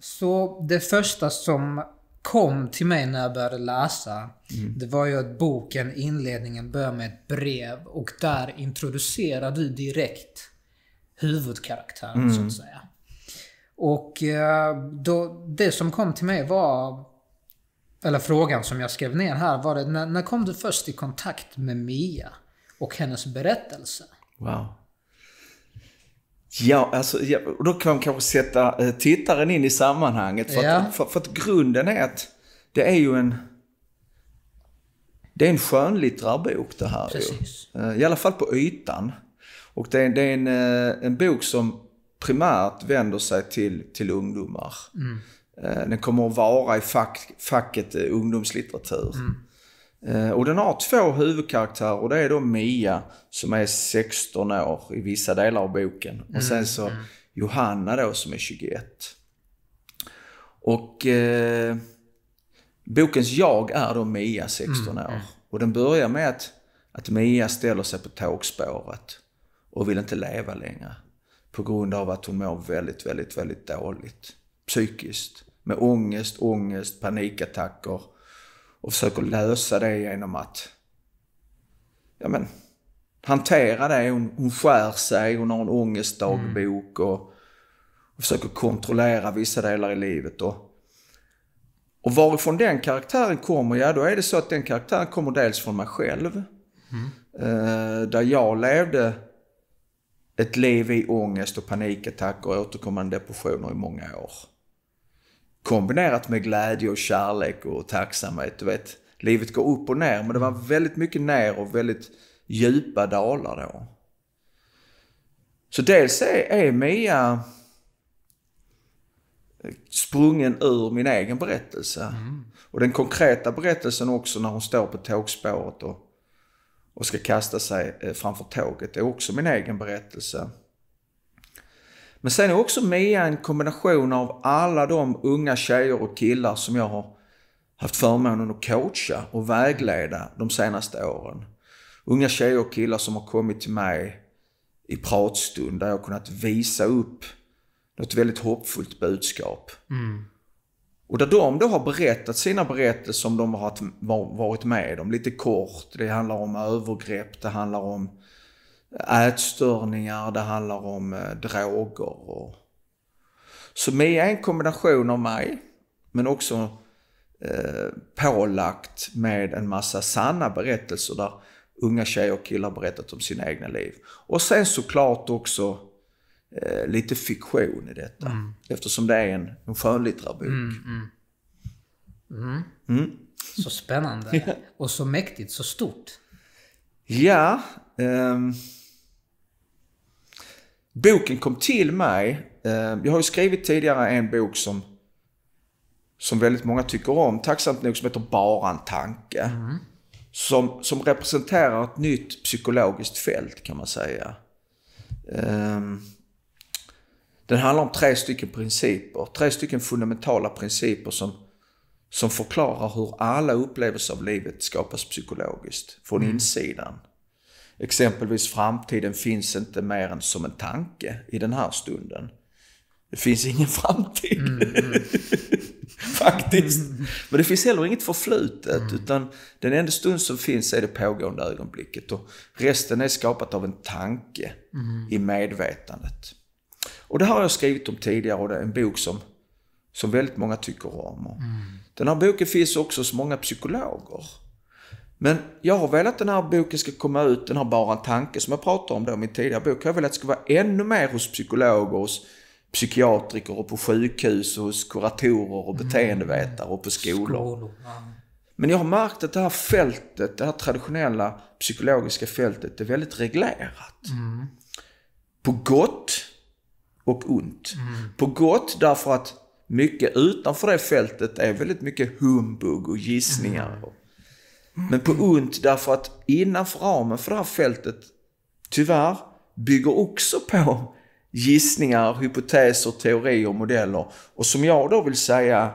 Så det första som kom till mig när jag började läsa, mm. det var ju att boken, inledningen, börjar med ett brev och där introducerar du direkt huvudkaraktären, mm. så att säga. Och eh, då, det som kom till mig var, eller frågan som jag skrev ner här var det, när, när kom du först i kontakt med Mia och hennes berättelse? Wow. Ja, alltså, ja, och då kan man kanske sätta eh, tittaren in i sammanhanget. För, ja. att, för, för att grunden är att det är ju en... Det är en skönlitterär bok det här Precis. ju. Eh, I alla fall på ytan. Och det är, det är en, eh, en bok som primärt vänder sig till, till ungdomar. Mm. Den kommer att vara i fack, facket ungdomslitteratur. Mm. Eh, och den har två huvudkaraktärer och det är då Mia som är 16 år i vissa delar av boken. Och mm, sen så mm. Johanna då som är 21. Och eh, bokens jag är då Mia, 16 mm, år. Och den börjar med att, att Mia ställer sig på tågspåret och vill inte leva längre. På grund av att hon mår väldigt, väldigt, väldigt dåligt. Psykiskt. Med ångest, ångest, panikattacker och försöker lösa det genom att ja, men, hantera det. Hon, hon skär sig, hon har en ångestdagbok mm. och, och försöker kontrollera vissa delar i livet. Och, och varifrån den karaktären kommer, ja då är det så att den karaktären kommer dels från mig själv. Mm. Eh, där jag levde ett liv i ångest och panikattacker och återkommande depressioner i många år kombinerat med glädje och kärlek och tacksamhet. Du vet, livet går upp och ner, men det var mm. väldigt mycket ner och väldigt djupa dalar då. Så dels är, är Mia eh, sprungen ur min egen berättelse. Mm. Och den konkreta berättelsen också när hon står på tågspåret och, och ska kasta sig eh, framför tåget är också min egen berättelse. Men sen är också Mia en kombination av alla de unga tjejer och killar som jag har haft förmånen att coacha och vägleda de senaste åren. Unga tjejer och killar som har kommit till mig i pratstund där jag har kunnat visa upp något väldigt hoppfullt budskap. Mm. Och där de då har berättat sina berättelser som de har varit med om, lite kort. Det handlar om övergrepp, det handlar om ätstörningar, det handlar om eh, droger. Och... Så Mia är en kombination av mig, men också eh, pålagt med en massa sanna berättelser där unga tjejer och killar berättat om sina egna liv. Och sen såklart också eh, lite fiktion i detta. Mm. Eftersom det är en, en skönlitterär mm, mm, mm. mm, Så spännande. och så mäktigt, så stort. Ja. Um, Boken kom till mig. Eh, jag har ju skrivit tidigare en bok som, som väldigt många tycker om, tacksamt nog, som heter Bara en tanke. Mm. Som, som representerar ett nytt psykologiskt fält kan man säga. Ehm, den handlar om tre stycken principer, tre stycken fundamentala principer som, som förklarar hur alla upplevelser av livet skapas psykologiskt från mm. insidan. Exempelvis framtiden finns inte mer än som en tanke i den här stunden. Det finns ingen framtid. Mm, mm. Faktiskt. Men det finns heller inget förflutet. Mm. Utan den enda stund som finns är det pågående ögonblicket. Och resten är skapat av en tanke mm. i medvetandet. Och det har jag skrivit om tidigare och det är en bok som, som väldigt många tycker om. Mm. Den här boken finns också hos många psykologer. Men jag har velat att den här boken ska komma ut, den har bara en tanke som jag pratar om då i min tidigare bok. Jag har velat att det ska vara ännu mer hos psykologer, hos psykiatriker och på sjukhus och hos kuratorer och mm. beteendevetare och på skolor. Men jag har märkt att det här fältet, det här traditionella psykologiska fältet är väldigt reglerat. Mm. På gott och ont. Mm. På gott därför att mycket utanför det fältet är väldigt mycket humbug och gissningar. Mm. Men på ont därför att innanför ramen för det här fältet, tyvärr, bygger också på gissningar, hypoteser, teorier, modeller. Och som jag då vill säga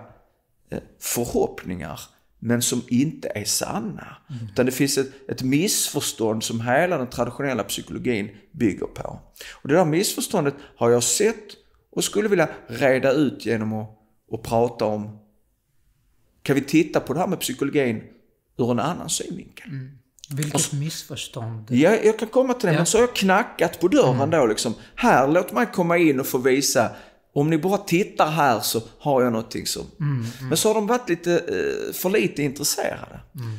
eh, förhoppningar, men som inte är sanna. Mm. Utan det finns ett, ett missförstånd som hela den traditionella psykologin bygger på. Och det där missförståndet har jag sett och skulle vilja reda ut genom att, att prata om kan vi titta på det här med psykologin ur en annan synvinkel. Mm. Vilket alltså, missförstånd. Ja, jag kan komma till det. Ja. Men så har jag knackat på dörren mm. då liksom. Här, låt mig komma in och få visa. Om ni bara tittar här så har jag någonting som... Mm, mm. Men så har de varit lite eh, för lite intresserade. Mm.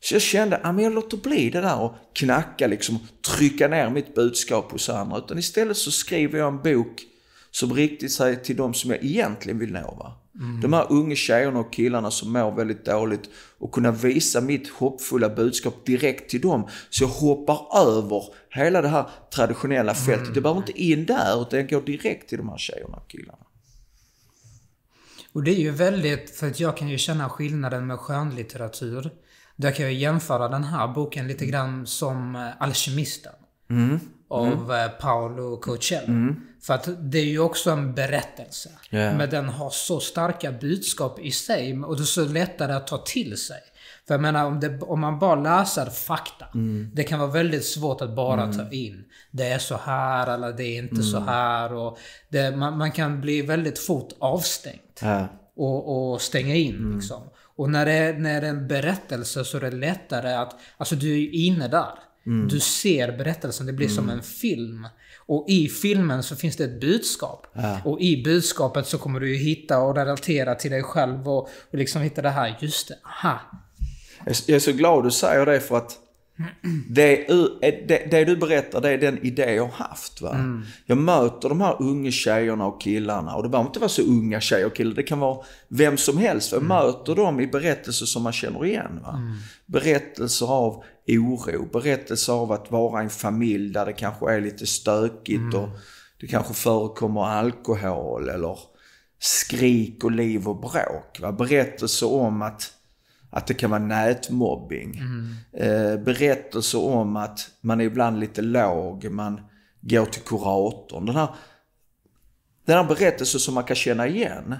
Så jag kände, ja men jag låter bli det där och knacka liksom, trycka ner mitt budskap hos andra. Utan istället så skriver jag en bok som riktar sig till de som jag egentligen vill nå. Va? Mm. De här unga tjejerna och killarna som mår väldigt dåligt och kunna visa mitt hoppfulla budskap direkt till dem. Så jag hoppar över hela det här traditionella mm. fältet. Mm. Jag behöver inte in där utan jag går direkt till de här tjejerna och killarna. Och det är ju väldigt, för att jag kan ju känna skillnaden med skönlitteratur. Där kan jag jämföra den här boken lite mm. grann som eh, Alkemisten. Mm. Mm. av mm. Paolo Coelho. Mm. För att det är ju också en berättelse. Yeah. Men den har så starka budskap i sig och det är så lättare att ta till sig. För jag menar, om, det, om man bara läser fakta, mm. det kan vara väldigt svårt att bara mm. ta in. Det är så här eller det är inte mm. så här. Och det, man, man, kan bli väldigt fort avstängt äh. och, och, stänga in. Mm. Liksom. Och när det, när det är en berättelse så är det lättare att... Alltså du är inne där. Mm. Du ser berättelsen, det blir mm. som en film. Och i filmen så finns det ett budskap. Ja. Och i budskapet så kommer du ju hitta och relatera till dig själv och, och liksom hitta det här, just det, aha. Jag är så glad du säger det för att det, det, det, du berättar, det är den idé jag har haft. Va? Mm. Jag möter de här unga tjejerna och killarna. Och det behöver inte vara så unga tjejer och killar. Det kan vara vem som helst. Jag mm. möter dem i berättelser som man känner igen. Va? Mm. Berättelser av oro. Berättelser av att vara i en familj där det kanske är lite stökigt mm. och det kanske förekommer alkohol eller skrik och liv och bråk. Berättelser om att, att det kan vara nätmobbing. Mm. Eh, berättelser om att man är ibland lite låg, man går till kuratorn. Den här, den här berättelsen som man kan känna igen.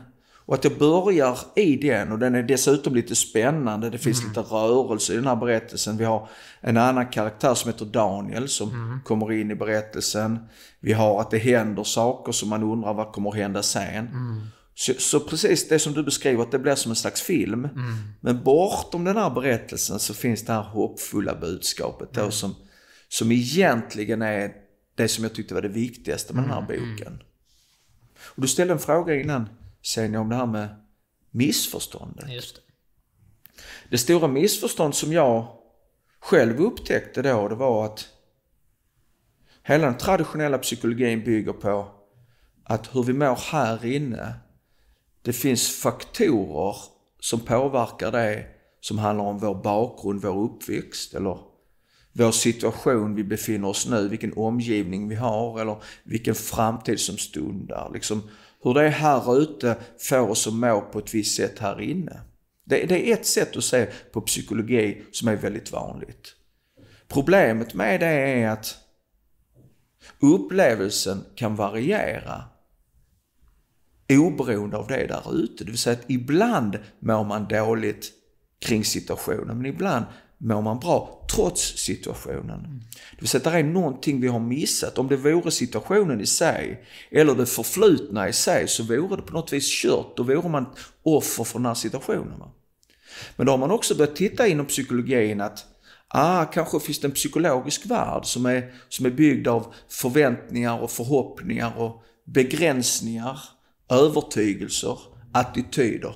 Och att jag börjar i den och den är dessutom lite spännande. Det finns mm. lite rörelse i den här berättelsen. Vi har en annan karaktär som heter Daniel som mm. kommer in i berättelsen. Vi har att det händer saker som man undrar vad kommer hända sen. Mm. Så, så, precis det som du beskriver, att det blir som en slags film. Mm. Men bortom den här berättelsen så finns det här hoppfulla budskapet då mm. som, som egentligen är det som jag tyckte var det viktigaste med den här mm. boken. Och du ställde en fråga innan säger ni om det här med missförståndet? Just det. det stora missförstånd som jag själv upptäckte då, det var att hela den traditionella psykologin bygger på att hur vi mår här inne, det finns faktorer som påverkar det som handlar om vår bakgrund, vår uppväxt eller vår situation vi befinner oss nu, vilken omgivning vi har eller vilken framtid som stundar. Liksom hur det är här ute får oss att må på ett visst sätt här inne. Det, det är ett sätt att se på psykologi som är väldigt vanligt. Problemet med det är att upplevelsen kan variera oberoende av det där ute. Det vill säga att ibland mår man dåligt kring situationen, men ibland mår man bra trots situationen. Det vill säga, att det är någonting vi har missat. Om det vore situationen i sig, eller det förflutna i sig, så vore det på något vis kört. Då vore man offer för den här situationen. Men då har man också börjat titta inom psykologin att Ah, kanske finns det en psykologisk värld som är, som är byggd av förväntningar och förhoppningar och begränsningar, övertygelser, attityder.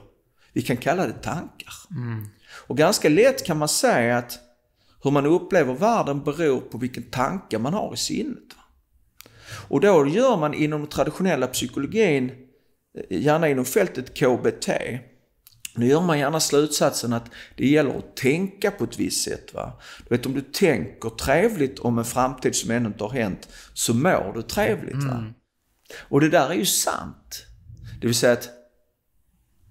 Vi kan kalla det tankar. Mm. Och ganska lätt kan man säga att hur man upplever världen beror på vilken tanke man har i sinnet. Och då gör man inom den traditionella psykologin, eh, gärna inom fältet KBT, nu gör man gärna slutsatsen att det gäller att tänka på ett visst sätt. Va? Du vet om du tänker trevligt om en framtid som ännu inte har hänt, så mår du trevligt. Mm. Och det där är ju sant. Det vill säga att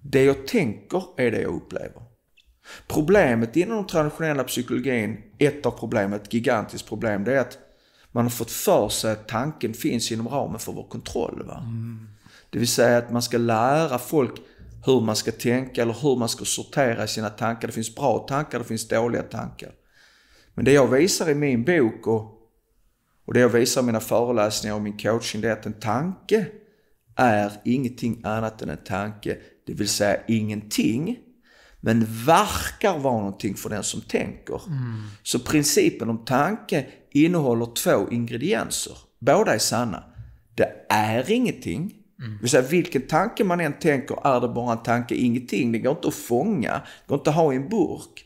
det jag tänker är det jag upplever. Problemet inom den traditionella psykologin, ett av problemen, ett gigantiskt problem, det är att man har fått för sig att tanken finns inom ramen för vår kontroll. Va? Mm. Det vill säga att man ska lära folk hur man ska tänka eller hur man ska sortera sina tankar. Det finns bra tankar, det finns dåliga tankar. Men det jag visar i min bok och, och det jag visar i mina föreläsningar och min coaching, det är att en tanke är ingenting annat än en tanke. Det vill säga ingenting men verkar vara någonting för den som tänker. Mm. Så principen om tanke innehåller två ingredienser. Båda är sanna. Det är ingenting. Mm. vill säga, vilken tanke man än tänker är det bara en tanke, ingenting. Det går inte att fånga, det går inte att ha i en burk.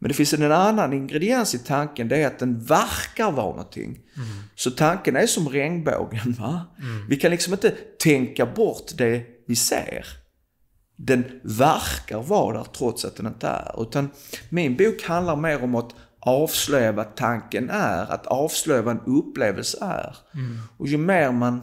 Men det finns en annan ingrediens i tanken, det är att den verkar vara någonting. Mm. Så tanken är som regnbågen. Va? Mm. Vi kan liksom inte tänka bort det vi ser den verkar vara där trots att den inte är. Utan min bok handlar mer om att avslöja vad tanken är, att avslöja vad en upplevelse är. Mm. Och ju mer man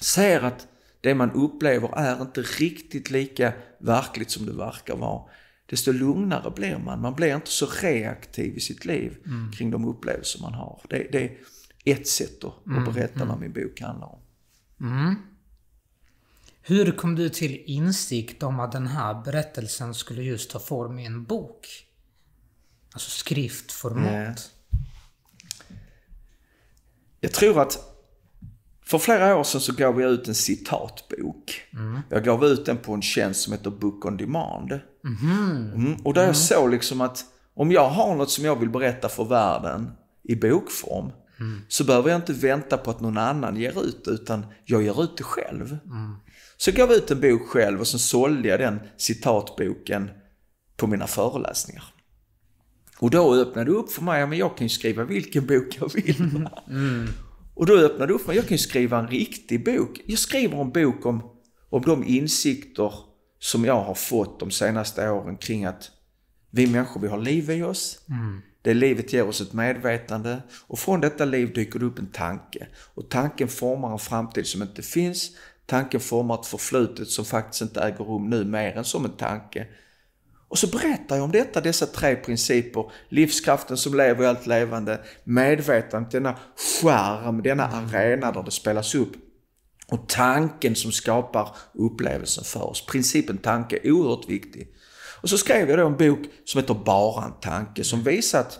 ser att det man upplever är inte riktigt lika verkligt som det verkar vara, desto lugnare blir man. Man blir inte så reaktiv i sitt liv mm. kring de upplevelser man har. Det, det, är ett sätt att, mm. att berätta mm. vad min bok handlar om. Mm. Hur kom du till insikt om att den här berättelsen skulle just ta form i en bok? Alltså skriftformat. Jag tror att för flera år sedan så gav jag ut en citatbok. Mm. Jag gav ut den på en tjänst som heter Book on Demand. Mm. Mm. Och där jag mm. såg liksom att om jag har något som jag vill berätta för världen i bokform mm. så behöver jag inte vänta på att någon annan ger ut utan jag ger ut det själv. Mm. Så gav jag ut en bok själv och så sålde jag den citatboken på mina föreläsningar. Och då öppnade det upp för mig, att jag kan ju skriva vilken bok jag vill. Mm. Och då öppnade det upp för mig, jag kan ju skriva en riktig bok. Jag skriver en bok om, om de insikter som jag har fått de senaste åren kring att vi människor, vi har liv i oss. Mm. Det livet ger oss ett medvetande och från detta liv dyker det upp en tanke. Och tanken formar en framtid som inte finns. Tanken formar ett förflutet som faktiskt inte äger rum nu mer än som en tanke. Och så berättar jag om detta, dessa tre principer. Livskraften som lever i allt levande, medvetandet, denna skärm, denna arena där det spelas upp. Och tanken som skapar upplevelsen för oss. Principen tanke är oerhört viktig. Och så skrev jag då en bok som heter Bara en tanke som visar att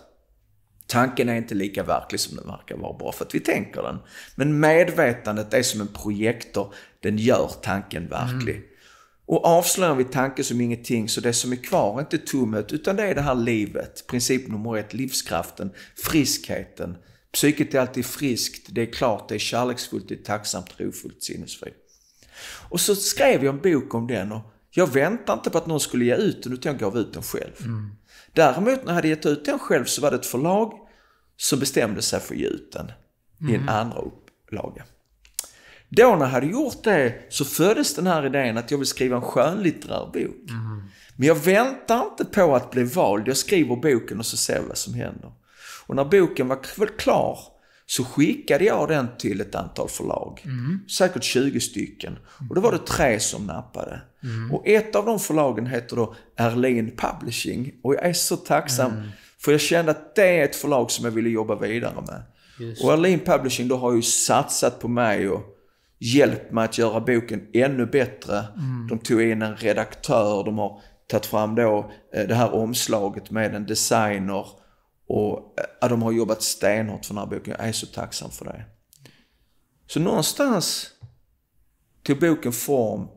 tanken är inte lika verklig som den verkar vara bara för att vi tänker den. Men medvetandet är som en projektor den gör tanken verklig. Mm. Och avslöjar vi tanken som ingenting så det som är kvar är inte tomhet utan det är det här livet. Princip nummer ett, livskraften, friskheten. Psyket är alltid friskt, det är klart, det är kärleksfullt, det är tacksamt, trofullt, sinnesfritt. Och så skrev jag en bok om den och jag väntade inte på att någon skulle ge ut den utan jag gav ut den själv. Mm. Däremot när jag hade gett ut den själv så var det ett förlag som bestämde sig för att ge ut den mm. i en mm. andra upplaga. Då när jag hade gjort det så föddes den här idén att jag vill skriva en skönlitterär bok. Mm. Men jag väntar inte på att bli vald. Jag skriver boken och så ser jag vad som händer. Och när boken var klar så skickade jag den till ett antal förlag. Mm. Säkert 20 stycken. Och då var det tre som nappade. Mm. Och ett av de förlagen heter då Erlin Publishing. Och jag är så tacksam. Mm. För jag kände att det är ett förlag som jag ville jobba vidare med. Just. Och Erlin Publishing då har ju satsat på mig och hjälpt mig att göra boken ännu bättre. Mm. De tog in en redaktör, de har tagit fram då eh, det här omslaget med en designer. Och eh, ja, de har jobbat stenhårt för den här boken. Jag är så tacksam för det. Så någonstans tog boken form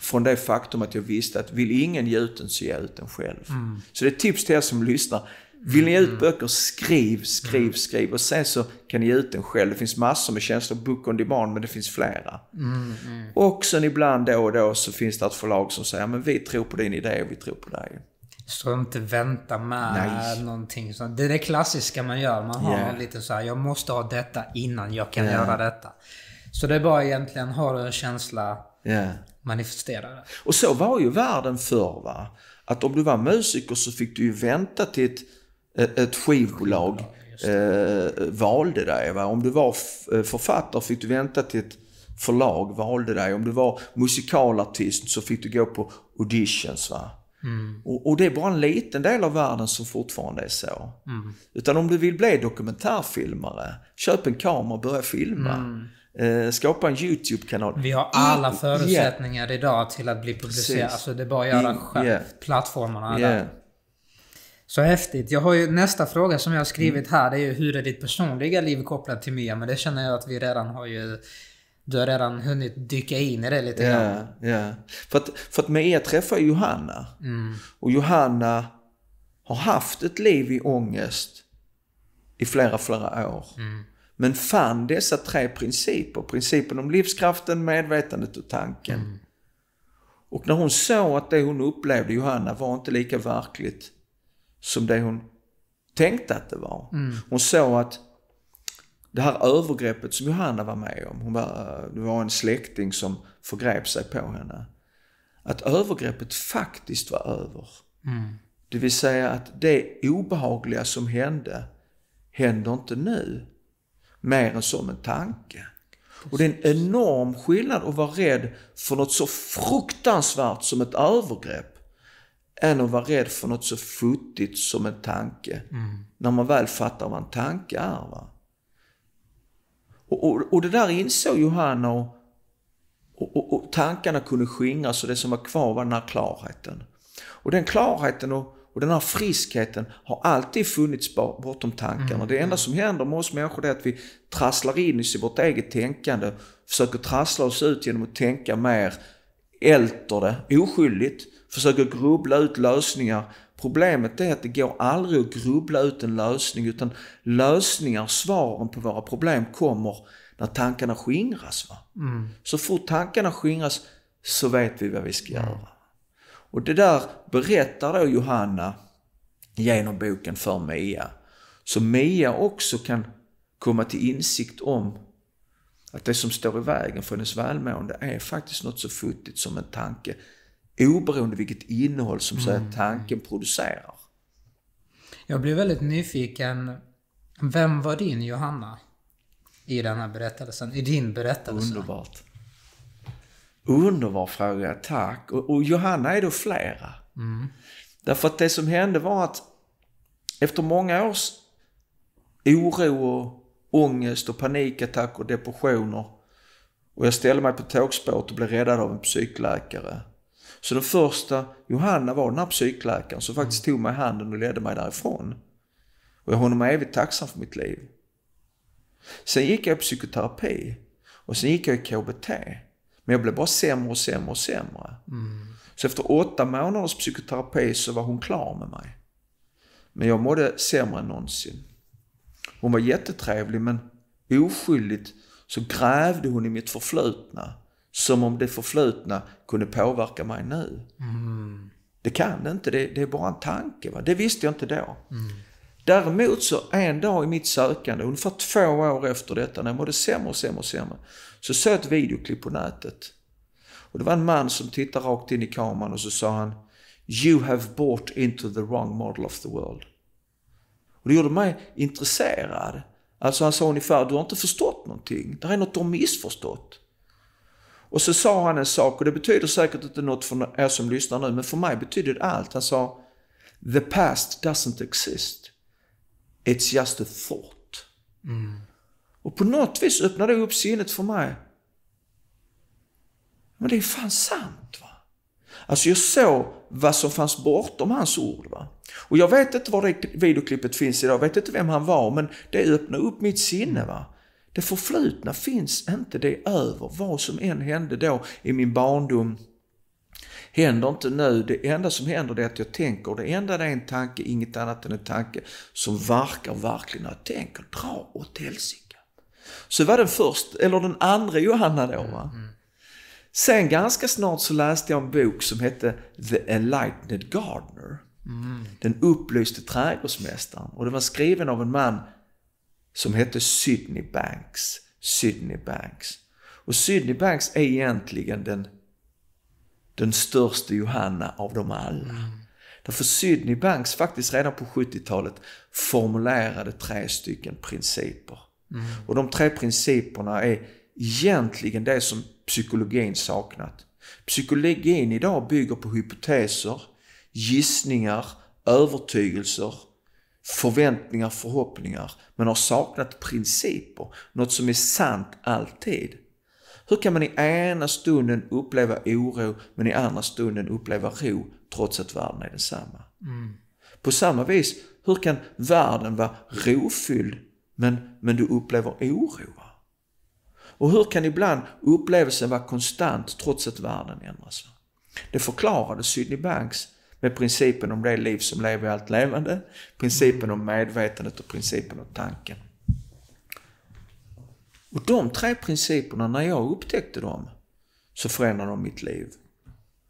från det faktum att jag visste att vill ingen ge ut den så ge ut den själv. Mm. Så det är ett tips till er som lyssnar. Vill ni ge ut mm. böcker, skriv, skriv, mm. skriv. Och sen så kan ni ge ut den själv. Det finns massor med tjänster, Book on Demand, men det finns flera. Mm, mm. Och sen ibland då och då så finns det ett förlag som säger, men vi tror på din idé och vi tror på dig. Så inte vänta med Nej. någonting sånt. Det är det klassiska man gör. Man har yeah. lite så här, jag måste ha detta innan jag kan yeah. göra detta. Så det är bara egentligen, har du en känsla, yeah. manifestera det. Och så var ju världen förr va. Att om du var musiker så fick du ju vänta till ett Eh, ett skivbolag eh, valde dig. Va? Om du var eh, författare fick du vänta till ett förlag valde dig. Om du var musikalartist så fick du gå på auditions. Va? Mm. Och, och, det är bara en liten del av världen som fortfarande är så. Mm. Utan om du vill bli dokumentärfilmare, köp en kamera och börja filma. Mm. Eh, skapa en YouTube-kanal. Vi har alla förutsättningar yeah. idag till att bli publicerad. Alltså det är bara att göra själv. Yeah. Plattformarna yeah. där. Så häftigt. Jag har ju nästa fråga som jag har mm. skrivit här. Det är ju hur är ditt personliga liv kopplat till Mia? Men det känner jag att vi redan har ju... Du har redan hunnit dyka in i det lite yeah, grann. Ja, yeah. för, att, för att Mia träffar Johanna. Mm. Och Johanna har haft ett liv i ångest i flera, flera år. Mm. Men fann dessa tre principer. Principen om livskraften, medvetandet och tanken. Mm. Och när hon såg att det hon upplevde, Johanna, var inte lika verkligt som det hon tänkte att det var. Mm. Hon såg att det här övergreppet som Johanna var med om, hon var, det var en släkting som förgrep sig på henne. Att övergreppet faktiskt var över. Mm. Det vill säga att det obehagliga som hände, händer inte nu. Mer än som en tanke. Och det är en enorm skillnad att vara rädd för något så fruktansvärt som ett övergrepp än att vara rädd för något så futtigt som en tanke. Mm. När man väl fattar vad en tanke är. Va? Och, och, och det där insåg Johanna och, och, och, tankarna kunde skingras och det som var kvar var den här klarheten. Och den klarheten och, och den här friskheten har alltid funnits bortom tankarna. Mm. Det enda som händer med oss människor är att vi trasslar in oss i vårt eget tänkande, försöker trassla oss ut genom att tänka mer, älter det oskyldigt försöker grubbla ut lösningar. Problemet är att det går aldrig att grubbla ut en lösning utan lösningar, svaren på våra problem kommer när tankarna skingras. Va? Mm. Så fort tankarna skingras så vet vi vad vi ska mm. göra. Och det där berättar då Johanna genom boken för Mia. Så Mia också kan komma till insikt om att det som står i vägen för hennes välmående är faktiskt något så futtigt som en tanke oberoende vilket innehåll som mm. tanken producerar. Jag blir väldigt nyfiken. Vem var din Johanna? I den här berättelsen, i din berättelse? Underbart. Underbar fråga, tack. Och, och Johanna är då flera. Mm. Därför att det som hände var att efter många års oro och ångest och panikattack och depressioner och jag ställde mig på tågspåret och blev räddad av en psykläkare. Så den första Johanna var den här psykläkaren som faktiskt tog mig i handen och ledde mig därifrån. Och jag honom evigt tacksam för mitt liv. Sen gick jag i psykoterapi och sen gick jag i KBT. Men jag blev bara sämre och sämre och sämre. Mm. Så efter åtta månaders psykoterapi så var hon klar med mig. Men jag mådde sämre än någonsin. Hon var jättetrevlig men oskyldigt så grävde hon i mitt förflutna som om det förflutna kunde påverka mig nu. Mm. Det kan det inte, det, det, är bara en tanke. Va? Det visste jag inte då. Mm. Däremot så en dag i mitt sökande, ungefär två år efter detta, när jag mådde sämre och sämre och sämre, så såg jag ett videoklipp på nätet. Och det var en man som tittade rakt in i kameran och så sa han You have bought into the wrong model of the world. Och det gjorde mig intresserad. Alltså han sa ungefär, du har inte förstått någonting. Det är något du har missförstått. Och så sa han en sak och det betyder säkert inte något för er som lyssnar nu, men för mig betyder det allt. Han sa The past doesn't exist. It's just a thought. Mm. Och på något vis öppnade det upp sinnet för mig. Men det är fan sant va. Alltså jag såg vad som fanns bortom hans ord. va. Och jag vet inte var det videoklippet finns idag, jag vet inte vem han var, men det öppnade upp mitt sinne. va. Det förflutna finns inte, det är över. Vad som än hände då i min barndom händer inte nu. Det enda som händer är att jag tänker. Det enda det är en tanke, inget annat än en tanke som verkar verkligen när jag tänker. Dra åt helsike. Så var den först, eller den andra Johanna då. Va? Mm, mm. Sen ganska snart så läste jag en bok som hette The Enlightened Gardener. Mm. Den upplyste trädgårdsmästaren. Och den var skriven av en man som hette Sydney Banks. Sydney Banks. Och Sydney Banks är egentligen den, den största Johanna av dem alla. Mm. Därför Sydney Banks faktiskt redan på 70-talet formulerade tre stycken principer. Mm. Och de tre principerna är egentligen det som psykologin saknat. Psykologin idag bygger på hypoteser, gissningar, övertygelser förväntningar, förhoppningar, men har saknat principer, något som är sant alltid. Hur kan man i ena stunden uppleva oro, men i andra stunden uppleva ro, trots att världen är densamma? Mm. På samma vis, hur kan världen vara rofylld, men, men du upplever oro? Och hur kan ibland upplevelsen vara konstant trots att världen ändras? Det förklarade Sydney Banks med principen om det liv som lever i allt levande, principen om medvetandet och principen om tanken. Och de tre principerna, när jag upptäckte dem, så förändrade de mitt liv.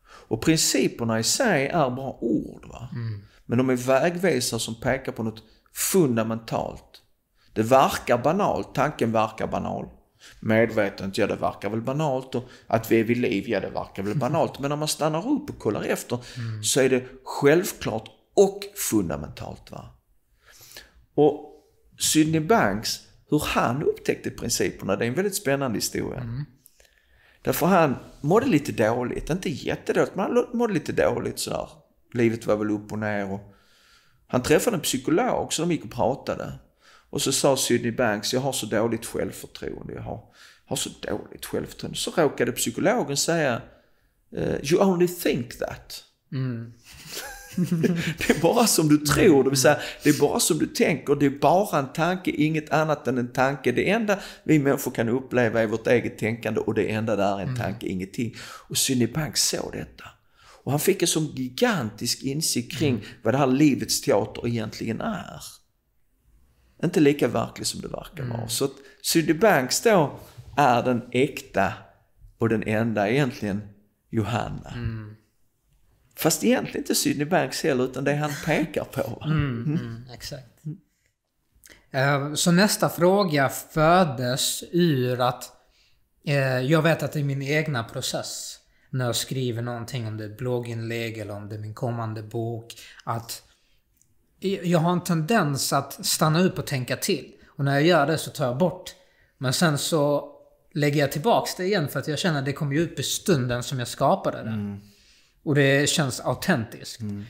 Och principerna i sig är bara ord. Va? Mm. Men de är vägvisare som pekar på något fundamentalt. Det verkar banalt, tanken verkar banal. Medvetandet, ja det verkar väl banalt. Och att vi är vid liv, ja det verkar väl banalt. Men när man stannar upp och kollar efter mm. så är det självklart och fundamentalt. va Och Sydney Banks, hur han upptäckte principerna, det är en väldigt spännande historia. Mm. Därför han mådde lite dåligt, inte jättedåligt, men han mådde lite dåligt sådär. Livet var väl upp och ner. Och han träffade en psykolog, så de gick och pratade. Och så sa Sydney Banks, jag har så dåligt självförtroende, jag har, har så dåligt självförtroende. Så råkade psykologen säga, eh, you only think that. Mm. det är bara som du tror, det vill säga, det är bara som du tänker, det är bara en tanke, inget annat än en tanke. Det enda vi människor kan uppleva är vårt eget tänkande och det enda där är en mm. tanke, mm. ingenting. Och Sydney Banks såg detta. Och han fick en sån gigantisk insikt kring mm. vad det här livets teater egentligen är inte lika verklig som det verkar vara. Mm. Så att Sydney Banks då är den äkta och den enda egentligen Johanna. Mm. Fast egentligen inte Sydney Banks heller, utan det han pekar på. Mm, mm, exakt. Uh, så nästa fråga föddes ur att uh, jag vet att det är min egna process när jag skriver någonting, om det är blogginlägg eller om det är min kommande bok, att jag har en tendens att stanna upp och tänka till. Och när jag gör det så tar jag bort. Men sen så lägger jag tillbaks det igen för att jag känner att det kommer ju upp i stunden som jag skapade det. Mm. Och det känns autentiskt. Mm.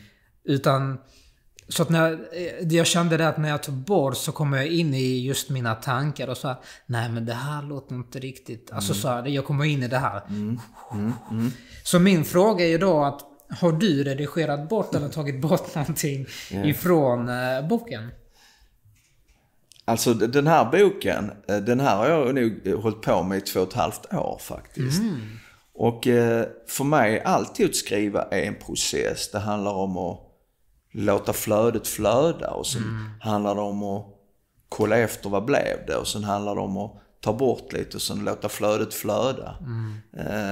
Utan... Så att när jag, eh, jag kände det att när jag tog bort så kom jag in i just mina tankar och så nej men det här låter inte riktigt, alltså mm. så här, jag kommer in i det här. Mm. Mm. mm. Så min fråga är ju då att har du redigerat bort eller tagit bort någonting yeah. ifrån eh, boken? Alltså den här boken, eh, den här har jag nog hållit på med i två och ett halvt år faktiskt. Mm. Och eh, för mig, alltid att skriva är en process. Det handlar om att låta flödet flöda och sen mm. handlar det om att kolla efter vad blev det och sen handlar det om att ta bort lite och sen låta flödet flöda. Mm.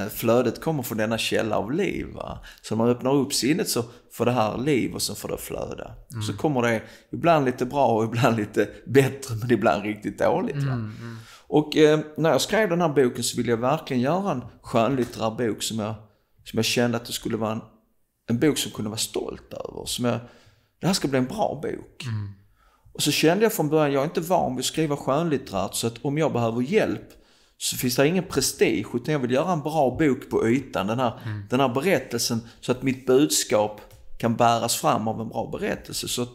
Eh, flödet kommer från denna källa av liv. Va? Så när man öppnar upp sinnet så får det här liv och sen får det flöda. Mm. Så kommer det ibland lite bra och ibland lite bättre men ibland riktigt dåligt. Mm, mm. Och eh, när jag skrev den här boken så ville jag verkligen göra en skönlitterär bok som jag, som jag kände att det skulle vara en, en bok som kunde vara stolt över. Som jag, det här ska bli en bra bok. Mm. Och så kände jag från början, jag är inte van vid att skriva skönlitterärt så att om jag behöver hjälp så finns det ingen prestige utan jag vill göra en bra bok på ytan. Den här, mm. den här berättelsen så att mitt budskap kan bäras fram av en bra berättelse. Så att,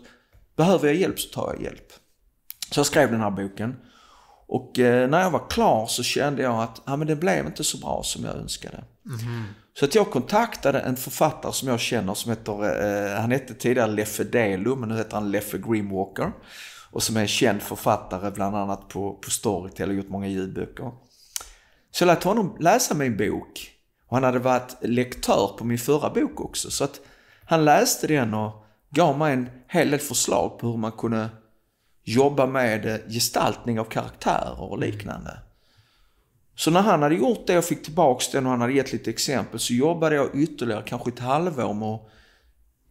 behöver jag hjälp så tar jag hjälp. Så jag skrev den här boken. Och eh, när jag var klar så kände jag att ah, men det blev inte så bra som jag önskade. Mm. Så att jag kontaktade en författare som jag känner som heter, eh, han hette tidigare Leffe Delo men nu heter han Leffe Greenwalker. Och som är en känd författare bland annat på, på Storytel och gjort många ljudböcker. Så jag lät honom läsa min bok. Och han hade varit lektör på min förra bok också. Så att han läste den och gav mig en hel del förslag på hur man kunde jobba med eh, gestaltning av karaktärer och liknande. Så när han hade gjort det och fick tillbaks den och han hade gett lite exempel så jobbade jag ytterligare kanske ett halvår med att,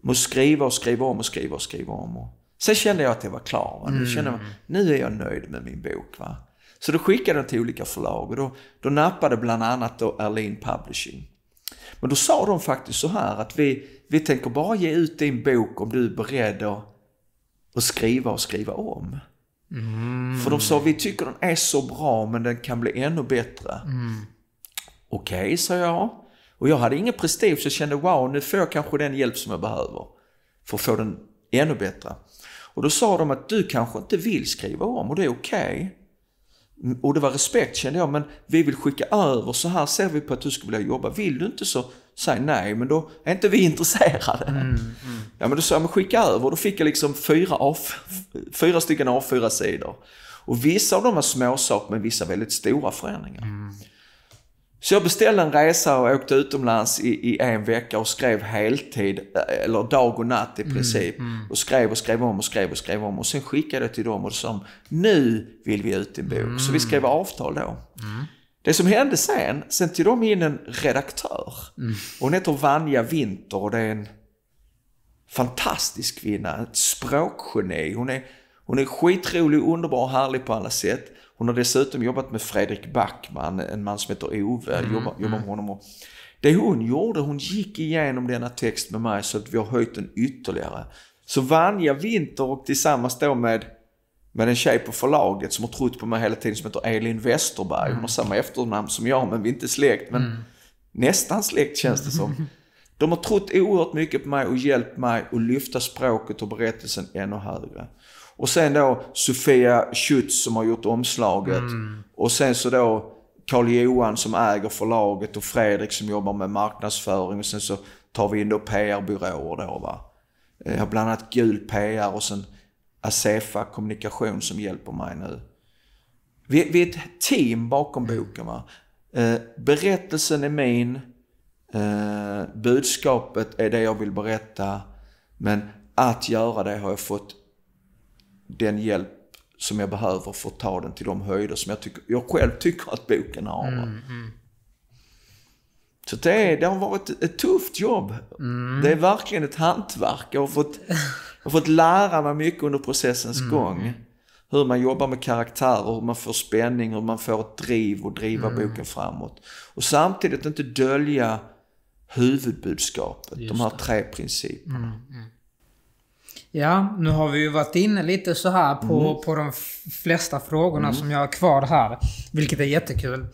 med att skriva och skriva om och skriva och skriva om. Och. Sen kände jag att jag var klar. Va? Nu, mm. kände jag, nu är jag nöjd med min bok. Va? Så då skickade jag den till olika förlag och då, då nappade bland annat då Erlin Publishing. Men då sa de faktiskt så här att vi, vi tänker bara ge ut din bok om du är beredd att, att skriva och skriva om. Mm. För de sa, vi tycker den är så bra men den kan bli ännu bättre. Mm. Okej, okay, sa jag. Och jag hade ingen prestige så jag kände, wow, nu får jag kanske den hjälp som jag behöver. För att få den ännu bättre. Och då sa de att du kanske inte vill skriva om och det är okej. Okay. Mm, och det var respekt kände jag, men vi vill skicka över, så här ser vi på att du skulle vilja jobba. Vill du inte så säger nej, men då är inte vi intresserade. Mm, mm. Ja, men då sa jag, men skicka över. Då fick jag liksom fyra, av, fyra stycken A4-sidor. Och vissa av dem var småsaker, men vissa väldigt stora förändringar. Mm. Så jag beställde en resa och åkte utomlands i, i, en vecka och skrev heltid, eh, eller dag och natt i princip. Mm, mm. Och skrev och skrev om och skrev och skrev om. Och sen skickade jag till dem och sa nu vill vi ut din bok. Mm. Så vi skrev avtal då. Det som hände sen, sen tog de in en redaktör. Mm. Hon heter Vanja Winter och det är en fantastisk kvinna, ett språkgeni. Hon är, hon är skitrolig, underbar och härlig på alla sätt. Hon har dessutom jobbat med Fredrik Backman, en man som heter Ove, mm. jobbar, jobbar mm. med honom. Och det hon gjorde, hon gick igenom denna text med mig så att vi har höjt den ytterligare. Så Vanja Winter och tillsammans då med men en tjej på förlaget som har trott på mig hela tiden som heter Elin Westerberg. Hon har mm. samma efternamn som jag men vi är inte släkt. Men mm. nästan släkt känns det som. De har trott oerhört mycket på mig och hjälpt mig att lyfta språket och berättelsen ännu högre. Och sen då Sofia Schütz som har gjort omslaget. Mm. Och sen så då Carl-Johan som äger förlaget och Fredrik som jobbar med marknadsföring. Och sen så tar vi in då PR-byråer då va. Jag eh, har bland annat Gul PR och sen Asefa Kommunikation som hjälper mig nu. Vi, vi är ett team bakom boken. Va? Eh, berättelsen är min. Eh, budskapet är det jag vill berätta. Men att göra det har jag fått den hjälp som jag behöver för att ta den till de höjder som jag, tycker, jag själv tycker att boken har. Mm, mm. Så det, det har varit ett tufft jobb. Mm. Det är verkligen ett hantverk. Jag har fått, jag har fått lära mig mycket under processens mm. gång. Hur man jobbar med karaktärer, hur man får spänning, hur man får ett driv och driva mm. boken framåt. Och samtidigt inte dölja huvudbudskapet, Just de här tre principerna. Mm, mm. Ja, nu har vi ju varit inne lite så här på, mm. på de flesta frågorna mm. som jag har kvar här. Vilket är jättekul.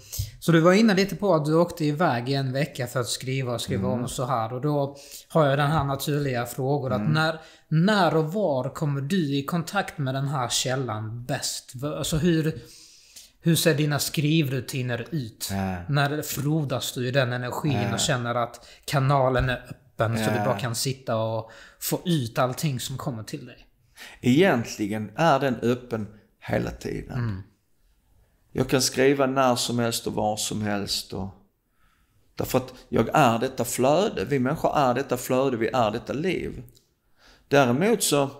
Så du var inne lite på att du åkte iväg i en vecka för att skriva och skriva mm. om och så här. Och då har jag den här naturliga frågan. Mm. Att när, när och var kommer du i kontakt med den här källan bäst? Alltså hur, hur ser dina skrivrutiner ut? Äh. När frodas du i den energin äh. och känner att kanalen är öppen äh. så du äh. bara kan sitta och få ut allting som kommer till dig? Egentligen är den öppen hela tiden. Mm. Jag kan skriva när som helst och var som helst. Och... Därför att jag är detta flöde. Vi människor är detta flöde, vi är detta liv. Däremot så,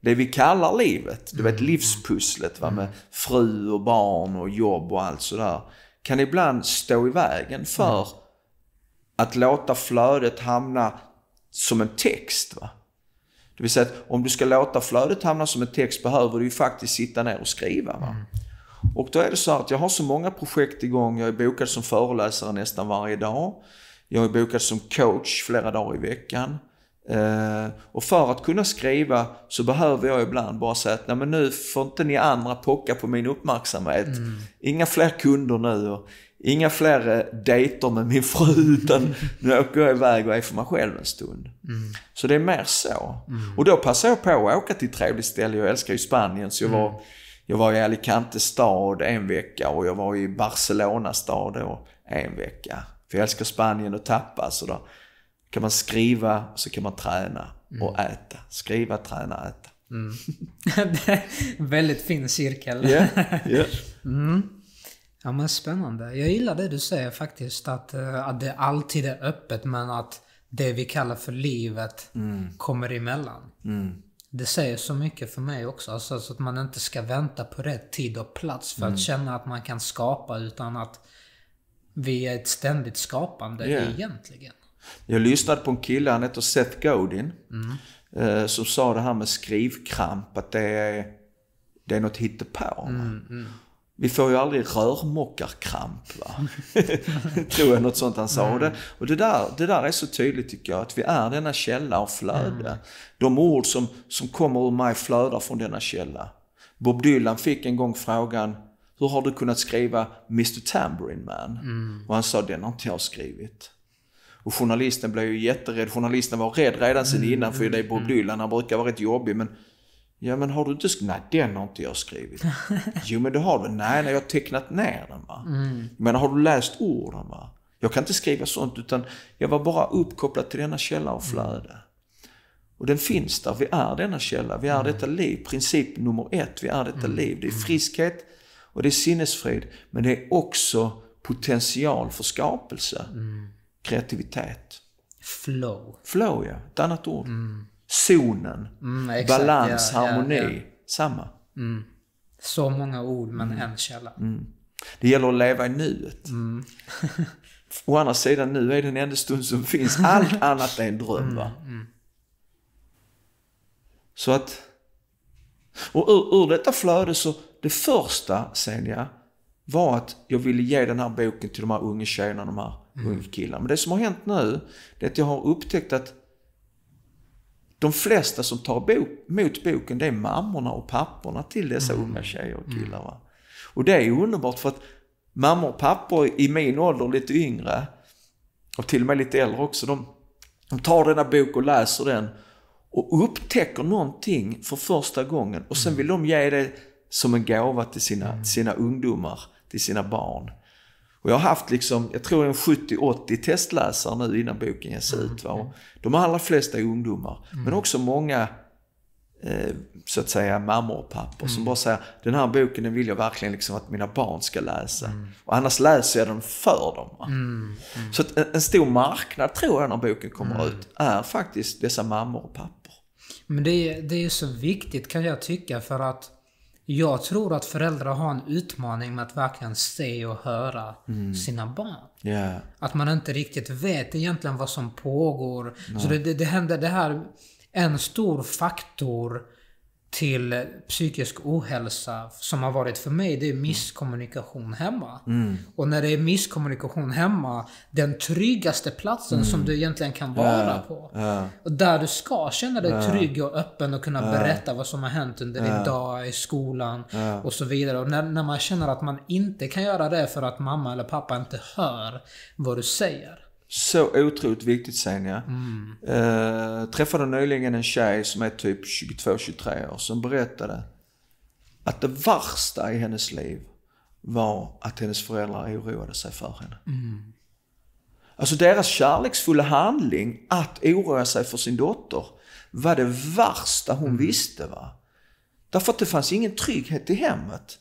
det vi kallar livet, du vet mm. livspusslet va, med mm. fru och barn och jobb och allt sådär. Kan ibland stå i vägen för mm. att låta flödet hamna som en text. Va? Det vill säga att om du ska låta flödet hamna som en text behöver du ju faktiskt sitta ner och skriva. Va? Och då är det så att jag har så många projekt igång. Jag är bokad som föreläsare nästan varje dag. Jag är bokad som coach flera dagar i veckan. Eh, och för att kunna skriva så behöver jag ibland bara säga att Nej, men nu får inte ni andra pocka på min uppmärksamhet. Mm. Inga fler kunder nu och inga fler eh, dejter med min fru utan nu åker jag iväg och är för mig själv en stund. Mm. Så det är mer så. Mm. Och då passar jag på att åka till ett trevligt ställe. Jag älskar ju Spanien så jag var mm jag var i Alicante stad en vecka och jag var i Barcelona stad då en vecka. För jag älskar Spanien och tapas och då kan man skriva så kan man träna mm. och mm. äta. Skriva, träna, äta. Mm. väldigt fin cirkel. Yeah, yeah. Mm. Ja men spännande. Jag gillar det du säger faktiskt att, eh, att det alltid är öppet men att det vi kallar för livet mm. kommer emellan. Mm det säger så mycket för mig också. Alltså, så att man inte ska vänta på rätt tid och plats för mm. att känna att man kan skapa utan att vi är ett ständigt skapande yeah. egentligen. Jag lyssnade på en kille, han heter Seth Godin, mm. eh, som sa det här med skrivkramp, att det är, det är något hittepå. Mm, mm vi får ju aldrig rörmokarkramp va? Tror jag något sånt han sa. Och det, och det, där, det där är så tydligt tycker jag, att vi är denna källa av flöde. Mm. De ord som, som kommer ur mig flödar från denna källa. Bob Dylan fick en gång frågan, hur har du kunnat skriva Mr Tambourine Man? Mm. Och han sa, den har inte jag skrivit. Och journalisten blev ju jätterädd. Journalisten var rädd redan sen mm, innan, för det är Bob mm, mm. Dylan, han brukar vara rätt jobbig. Men Ja men har du inte skrivit? Nej den har inte jag skrivit. jo men det har du. Nej, nej jag har tecknat ner den va. Mm. Men har du läst orden va? Jag kan inte skriva sånt utan jag var bara uppkopplad till denna källa och mm. flöde. Mm. Och den finns där. Vi är denna källa. Vi är mm. detta liv. Princip nummer ett. Vi är detta mm. liv. Det är mm. friskhet och det är sinnesfrid. Men det är också potential för skapelse. Mm. Kreativitet. Flow. Flow ja, ett annat ord zonen, mm, exakt, balans, ja, harmoni. Ja, ja. Samma. Mm. Så många ord men mm. en källa. Mm. Det gäller att leva i nuet. Mm. Å andra sidan, nu är den enda stund som finns. Allt annat är en dröm. Va? Mm, så att... Och ur, ur detta flöde så, det första Senja var att jag ville ge den här boken till de här unga tjejerna, de här unga killarna. Men det som har hänt nu, det är att jag har upptäckt att de flesta som tar bok, emot boken det är mammorna och papporna till dessa mm. unga tjejer och killar. Mm. Va? Och det är underbart för att mammor och pappor i min ålder, lite yngre och till och med lite äldre också, de, de tar denna bok och läser den och upptäcker någonting för första gången och sen mm. vill de ge det som en gåva till sina, till mm. sina ungdomar, till sina barn. Och jag har haft liksom, jag tror en 70-80 testläsare nu innan boken ges ut. Mm, va? de allra flesta är ungdomar, mm. men också många eh, så att säga mammor och pappor mm. som bara säger den här boken den vill jag verkligen liksom att mina barn ska läsa. Mm. Och annars läser jag den för dem. Mm, så att en, stor marknad tror jag när boken kommer ut är faktiskt dessa mammor och pappor. Men det är, det är så viktigt kan jag tycka för att jag tror att föräldrar har en utmaning med att verkligen se och höra mm. sina barn. Yeah. Att man inte riktigt vet egentligen vad som pågår. No. Så det, det, det händer, det här, en stor faktor till psykisk ohälsa som har varit för mig, det är misskommunikation hemma. Mm. Och när det är misskommunikation hemma, den tryggaste platsen mm. som du egentligen kan vara äh, på. Äh. där du ska känna dig äh. trygg och öppen och kunna berätta vad som har hänt under din dag, i skolan och så vidare. Och när, när man känner att man inte kan göra det för att mamma eller pappa inte hör vad du säger. Så otroligt viktigt sen ja. Mm. Eh, träffade nyligen en tjej som är typ 22-23 år som berättade att det värsta i hennes liv var att hennes föräldrar oroade sig för henne. Mm. Alltså deras kärleksfulla handling att oroa sig för sin dotter var det värsta hon mm. visste. va. Därför att det fanns ingen trygghet i hemmet.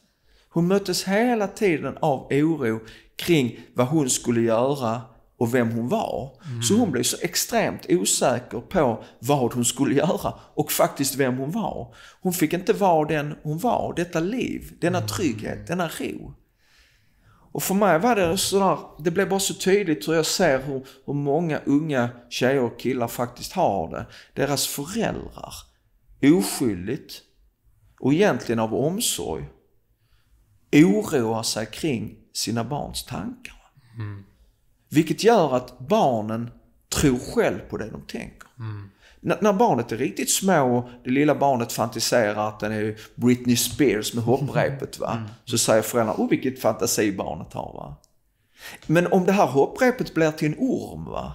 Hon möttes hela tiden av oro kring vad hon skulle göra, och vem hon var. Mm. Så hon blev så extremt osäker på vad hon skulle göra och faktiskt vem hon var. Hon fick inte vara den hon var, detta liv, denna mm. trygghet, denna ro. Och för mig var det sådär, det blev bara så tydligt hur jag ser hur, hur många unga tjejer och killar faktiskt har det. Deras föräldrar, oskyldigt och egentligen av omsorg, oroar sig kring sina barns tankar. Mm. Vilket gör att barnen tror själv på det de tänker. Mm. När barnet är riktigt små, och det lilla barnet fantiserar att den är Britney Spears med hopprepet. Va? Mm. Så säger föräldrarna, oh vilket fantasi barnet har. Va? Men om det här hopprepet blir till en orm, va?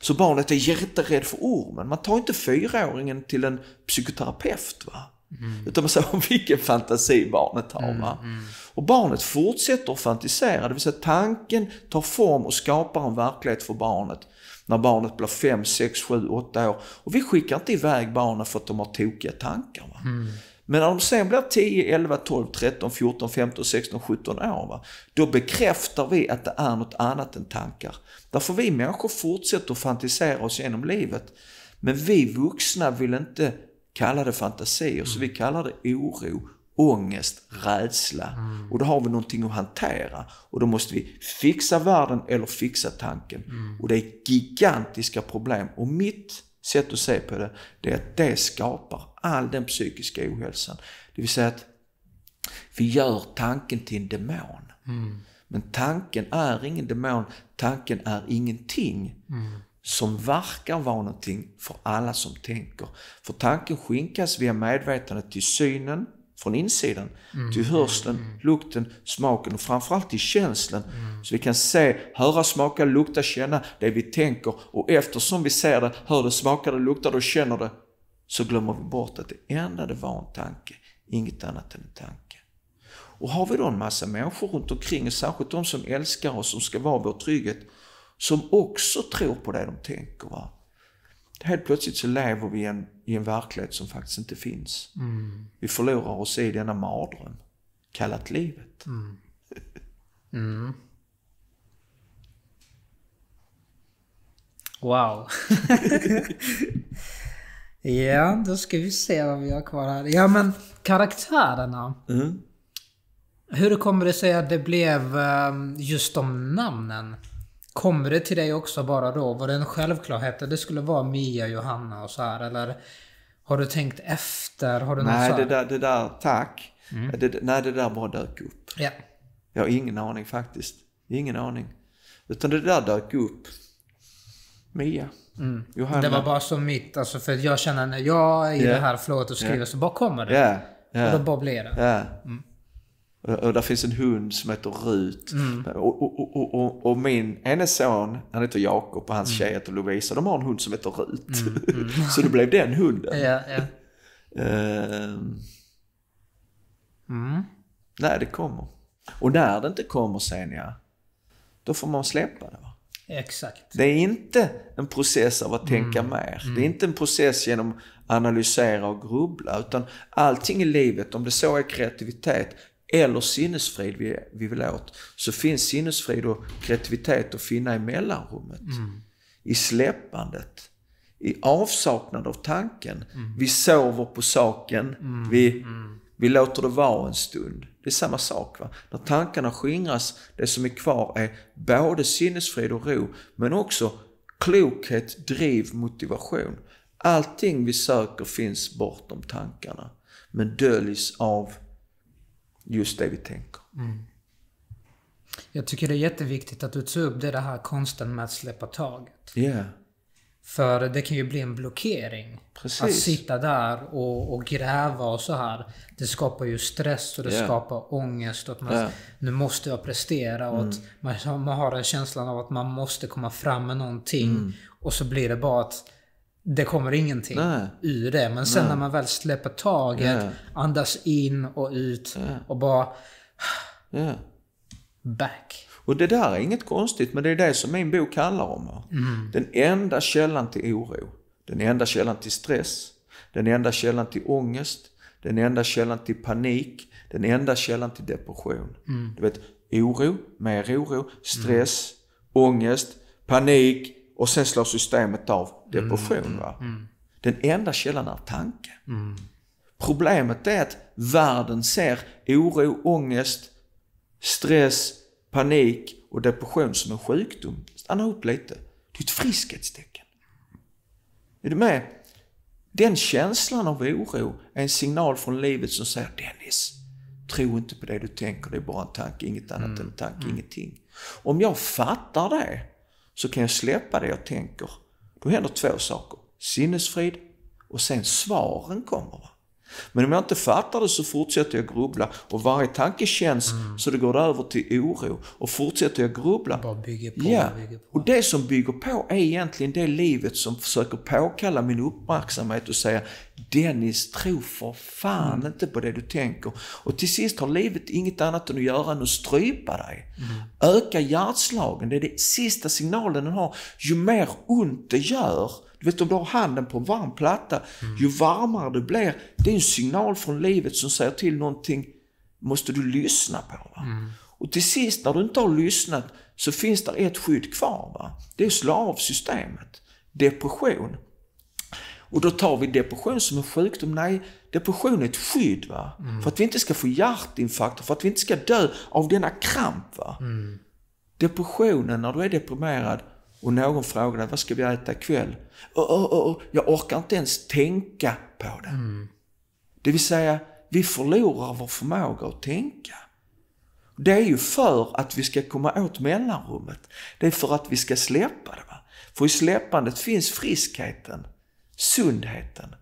så barnet är jätterädd för ormen. Man tar inte fyraåringen till en psykoterapeut. Va? Mm. Utan man säger vilken fantasi barnet har. Mm, mm. Och barnet fortsätter att fantisera, det vill säga tanken tar form och skapar en verklighet för barnet när barnet blir 5, 6, 7, 8 år. Och vi skickar inte iväg barnen för att de har tokiga tankar. Mm. Men när de sen blir 10, 11, 12, 13, 14, 15, 16, 17 år. Va? Då bekräftar vi att det är något annat än tankar. Därför vi människor fortsätter att fantisera oss genom livet. Men vi vuxna vill inte kallar det fantasier, mm. så vi mm. kallar det oro, ångest, rädsla. Mm. Och då har vi någonting att hantera. Och då måste vi fixa världen eller fixa tanken. Mm. Och det är gigantiska problem. Och mitt sätt att se på det, det är att det skapar all den psykiska ohälsan. Det vill säga att vi gör tanken till en demon. Mm. Men tanken är ingen demon, tanken är ingenting. Mm som verkar vara någonting för alla som tänker. För tanken skinkas via medvetandet till synen från insidan, mm. till hörseln, mm. lukten, smaken och framförallt till känslan. Mm. Så vi kan se, höra, smaka, lukta, känna det vi tänker och eftersom vi ser det, hör det, smakar det, luktar det och känner det så glömmer vi bort att det enda det var en tanke, inget annat än en tanke. Och har vi då en massa människor runt omkring, särskilt de som älskar oss, som ska vara vår trygghet, som också tror på det de tänker. Va? Helt plötsligt så lever vi i en, i en verklighet som faktiskt inte finns. Mm. Vi förlorar oss i denna mardröm, kallat livet. Mm. Mm. Wow. ja, då ska vi se vad vi har kvar här. Ja, men karaktärerna. Mm. Hur kommer det sig att det blev ehm, just de namnen? Kommer det till dig också bara då? Var det en självklarhet att det skulle vara Mia, Johanna och så här? Eller har du tänkt efter? Har du nej, något det där, det där, tack. Mm. Det, nej, det där bara dök upp. Ja. Jag har ingen aning faktiskt. Ingen aning. Utan det där dök upp. Mia. Mm. Johanna. Det var bara så mitt, alltså för jag känner när jag är i yeah. det här flowet och skriver yeah. så bara kommer det. Yeah. Yeah. Och då bara blir det. Mm. Och där finns en hund som heter Rut. Mm. Och, och, och, och, och, min, hennes son, han heter Jakob och hans mm. tjej heter Lovisa. De har en hund som heter Rut. Mm. Mm. så det blev den hunden. Ja, ja. uh, nej, det kommer. Och när det inte kommer sen ja, då får man släppa det. va? Exakt. Det är inte en process av att mm. tänka mer. Det är mm. inte en process genom analysera och grubbla. Utan allting i livet, om det så är kreativitet, eller sinnesfrid vi, vi vill åt, så finns sinnesfrid och kreativitet att finna i mellanrummet. Mm. I släppandet, i avsaknad av tanken. Mm. Vi sover på saken, mm. Vi, mm. vi låter det vara en stund. Det är samma sak. Va? När tankarna skingras, det som är kvar är både sinnesfrid och ro, men också klokhet, driv, motivation. Allting vi söker finns bortom tankarna, men döljs av just det vi tänker. Mm. Jag tycker det är jätteviktigt att du tar upp det, det här konsten med att släppa taget. Yeah. För det kan ju bli en blockering. Precis. Att sitta där och, och, gräva och så här. Det skapar ju stress och det yeah. skapar ångest. att man, yeah. Nu måste jag prestera. Och mm. att man, man har den känslan av att man måste komma fram med någonting. Mm. Och så blir det bara att det kommer ingenting Nej. ur det. Men sen Nej. när man väl släpper taget, yeah. andas in och ut yeah. och bara... Yeah. Back. Och det där är inget konstigt, men det är det som min bok handlar om. Mm. Den enda källan till oro, den enda källan till stress, den enda källan till ångest, den enda källan till panik, den enda källan till depression. Mm. Du vet, oro, mer oro, mm. stress, mm. ångest, panik och sen slår systemet av depression. Mm. mm. Den enda källan är tanke. Mm. Problemet är att världen ser oro, ångest, stress, panik och depression som en sjukdom. Stanna upp lite. Det är ett friskhetstecken. Är du med? Den känslan av oro är en signal från livet som säger Dennis, tro inte på det du tänker, det är bara en tanke, inget annat mm. än en tanke, mm. ingenting. Om jag fattar det så kan jag släppa det jag tänker då händer två saker. Sinnesfrid och sen svaren kommer. Men om jag inte fattar det så fortsätter jag grubbla och varje tanke känns mm. så det går över till oro. Och fortsätter jag grubbla. Bara bygger på, ja. Bygger på. Och det som bygger på är egentligen det livet som försöker påkalla min uppmärksamhet och säga Dennis, tro för fan mm. inte på det du tänker. Och till sist har livet inget annat än att göra än att strypa dig. Mm. Öka hjärtslagen, det är den sista signalen den har. Ju mer ont det gör, du vet om du har handen på en varm platta, mm. ju varmare du blir, det är en signal från livet som säger till någonting, måste du lyssna på. Mm. Och till sist när du inte har lyssnat så finns det ett skydd kvar. Va? Det är slavsystemet, depression. Och då tar vi depression som en sjukdom. Nej, depression är ett skydd. Va? Mm. För att vi inte ska få hjärtinfarkter, för att vi inte ska dö av denna kramp. Va? Mm. Depressionen, när du är deprimerad, och någon frågade vad ska vi äta ikväll? Oh, oh, oh, jag orkar inte ens tänka på det. Mm. Det vill säga, vi förlorar vår förmåga att tänka. Det är ju för att vi ska komma åt mellanrummet. Det är för att vi ska släppa det. Va? För i släppandet finns friskheten, sundheten.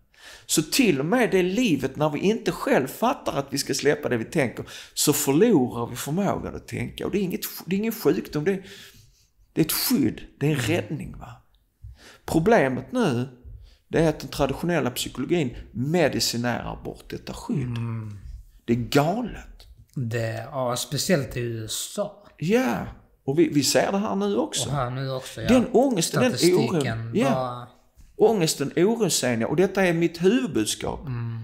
Så till och med det livet när vi inte själv fattar att vi ska släppa det vi tänker, så förlorar vi förmågan att tänka. Och det är, inget, det är ingen sjukdom, det är, det är ett skydd, det är en mm. räddning. Va? Problemet nu, det är att den traditionella psykologin medicinerar bort detta skydd. Mm. Det är galet. Det, ja, speciellt i USA. Ja, och vi, vi ser det här nu också. Och här nu också ja. Den ångesten, den oron. Ja. Bara... Ångesten, oron säger jag. Och detta är mitt huvudbudskap. Mm.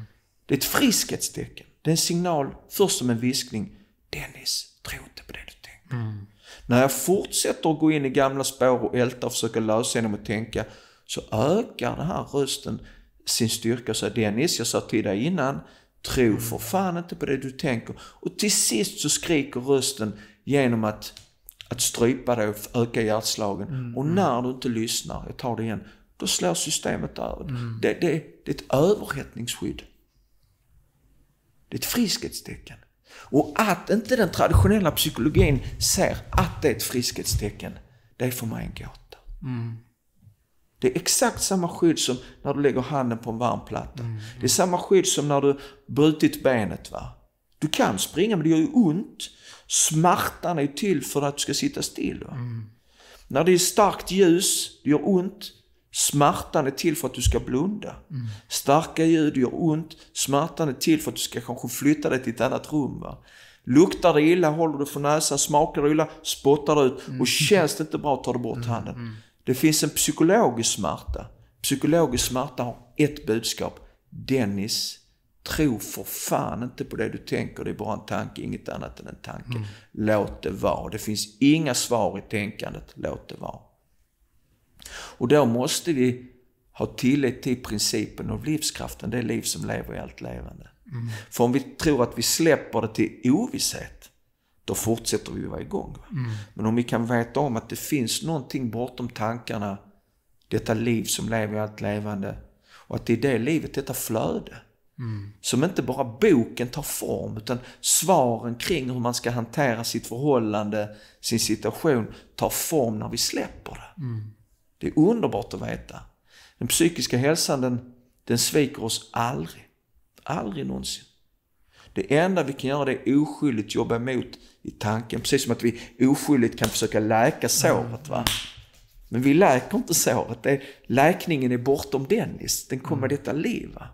Det är ett friskhetstecken. Det är en signal, först som en viskning. Dennis, tro inte på det du tänker. Mm. När jag fortsätter att gå in i gamla spår och älta och försöka lösa genom att tänka så ökar den här rösten sin styrka och säger Dennis, jag sa till dig innan, tro mm. för fan inte på det du tänker. Och till sist så skriker rösten genom att, att strypa dig och öka hjärtslagen. Mm. Och mm. när du inte lyssnar, jag tar det igen, då slår systemet över. Mm. Det, det, det är ett överhettningsskydd. Det är ett friskhetstecken. Och att inte den traditionella psykologin ser att det är ett friskhetstecken, det är för mig en gåta. Mm. Det är exakt samma skydd som när du lägger handen på en varm platta. Mm. Det är samma skydd som när du brutit benet. Va? Du kan springa men det gör ju ont. Smärtan är till för att du ska sitta still. Mm. När det är starkt ljus, det gör ont. Smärtan är till för att du ska blunda. Mm. Starka ljud gör ont. Smärtan är till för att du ska kanske flytta dig till ett annat rum. Va? Luktar det illa håller du för näsan, smakar det illa spottar du ut mm. och känns det inte bra tar du bort mm, handen. Mm. Det finns en psykologisk smärta. Psykologisk smärta har ett budskap. Dennis, tro för fan inte på det du tänker. Det är bara en tanke, inget annat än en tanke. Mm. Låt det vara. Det finns inga svar i tänkandet. Låt det vara. Och då måste vi ha tillit till principen och livskraften, det liv som lever i allt levande. Mm. För om vi tror att vi släpper det till ovisshet, då fortsätter vi vara igång. Mm. Men om vi kan veta om att det finns någonting bortom tankarna, detta liv som lever i allt levande, och att det är det livet, detta flöde, Mm. Som inte bara boken tar form utan svaren kring hur man ska hantera sitt förhållande, sin situation tar form när vi släpper det. Mm. Det är underbart att veta. Den psykiska hälsan den, den sviker oss aldrig. Aldrig någonsin. Det enda vi kan göra det är oskyldigt jobba emot i tanken. Precis som att vi oskyldigt kan försöka läka såret. Va? Men vi läker inte såret. Det, läkningen är bortom Dennis. Den kommer mm. detta liv. Va?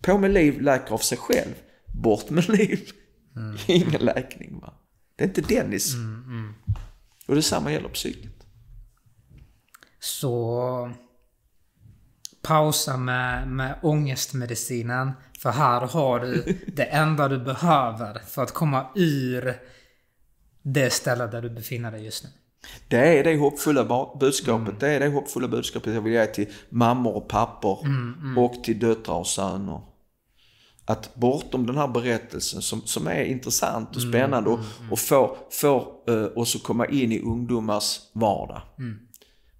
På med liv läker av sig själv. Bort med liv. Mm. Ingen läkning. Va? Det är inte Dennis. Mm, mm. Och detsamma gäller psyket. Så pausa med, med ångestmedicinen. För här har du det enda du behöver för att komma ur det ställe där du befinner dig just nu. Det är det hoppfulla budskapet. Mm. Det är det hoppfulla budskapet jag vill ge till mammor och pappor mm, mm. och till döttrar och söner. Att bortom den här berättelsen som, som är intressant och mm, spännande och, mm, mm. och får, får uh, oss att komma in i ungdomars vardag.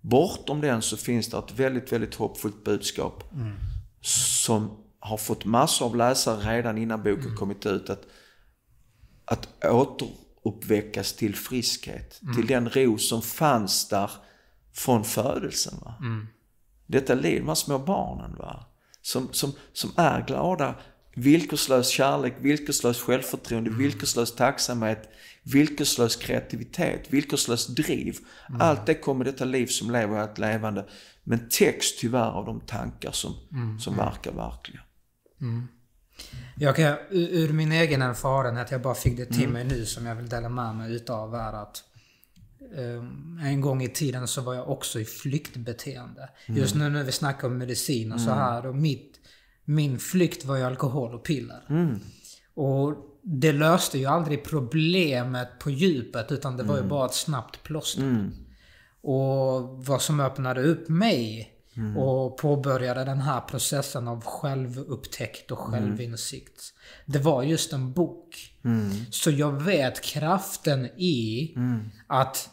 Bortom den så finns det ett väldigt, väldigt hoppfullt budskap mm. som har fått massor av läsare redan innan boken mm. kommit ut. Att, att återuppväckas till friskhet, mm. till den ro som fanns där från födelsen. Va? Mm. Detta liv, de här små barnen va? Som, som, som är glada, villkorslös kärlek, villkorslös självförtroende, mm. villkorslös tacksamhet, villkorslös kreativitet, villkorslös driv. Mm. Allt det kommer detta liv som lever att levande. Men täcks tyvärr av de tankar som, mm. som mm. verkar verkliga. Mm. Jag kan, ur min egen erfarenhet, jag bara fick det till mm. mig nu som jag vill dela med mig utav är att Um, en gång i tiden så var jag också i flyktbeteende. Mm. Just nu när vi snackar om medicin och så mm. här. Och mitt, min flykt var ju alkohol och piller. Mm. Och det löste ju aldrig problemet på djupet utan det var ju mm. bara ett snabbt plåster. Mm. Och vad som öppnade upp mig Mm. och påbörjade den här processen av självupptäckt och mm. självinsikt. Mm. Det var just en bok. Mm. Så jag vet kraften i att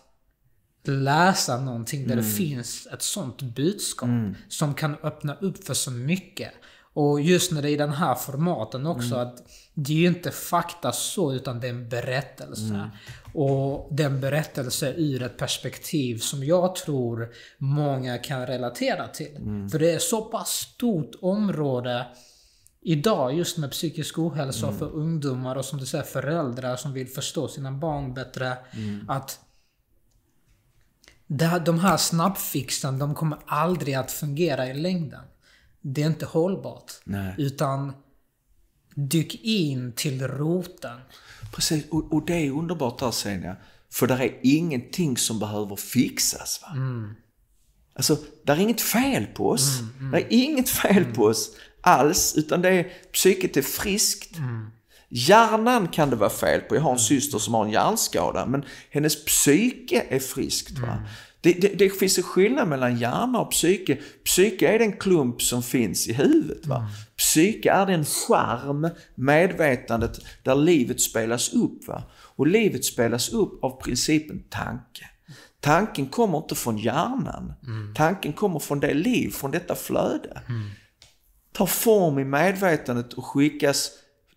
läsa någonting där det finns ett sånt budskap som kan öppna upp för så mycket. Och just när det är i den här formaten också, mm. att det är ju inte fakta så, utan det är en berättelse. Mm. Och den berättelse ur ett perspektiv som jag tror många kan relatera till. Mm. För det är så pass stort område idag just med psykisk ohälsa mm. för ungdomar och som du säger föräldrar som vill förstå sina barn bättre. Mm. Att de här snabbfixen, de kommer aldrig att fungera i längden det är inte hållbart. Nej. Utan dyk in till roten. Precis, och, och det är underbart där Senja. För det är ingenting som behöver fixas. Va? Mm. Alltså, det är inget fel på oss. Mm, mm. Där är inget fel på mm. oss alls. Utan det är, psyket är friskt. Mm. Hjärnan kan det vara fel på. Jag har en syster som har en hjärnskada. Men hennes psyke är friskt. Va? Mm. Det, det, det, finns en skillnad mellan hjärna och psyke. Psyke är den klump som finns i huvudet. Va? Mm. Psyke är den skärm, medvetandet, där livet spelas upp. Va? Och livet spelas upp av principen tanke. Tanken kommer inte från hjärnan. Mm. Tanken kommer från det liv, från detta flöde. Mm. Tar form i medvetandet och skickas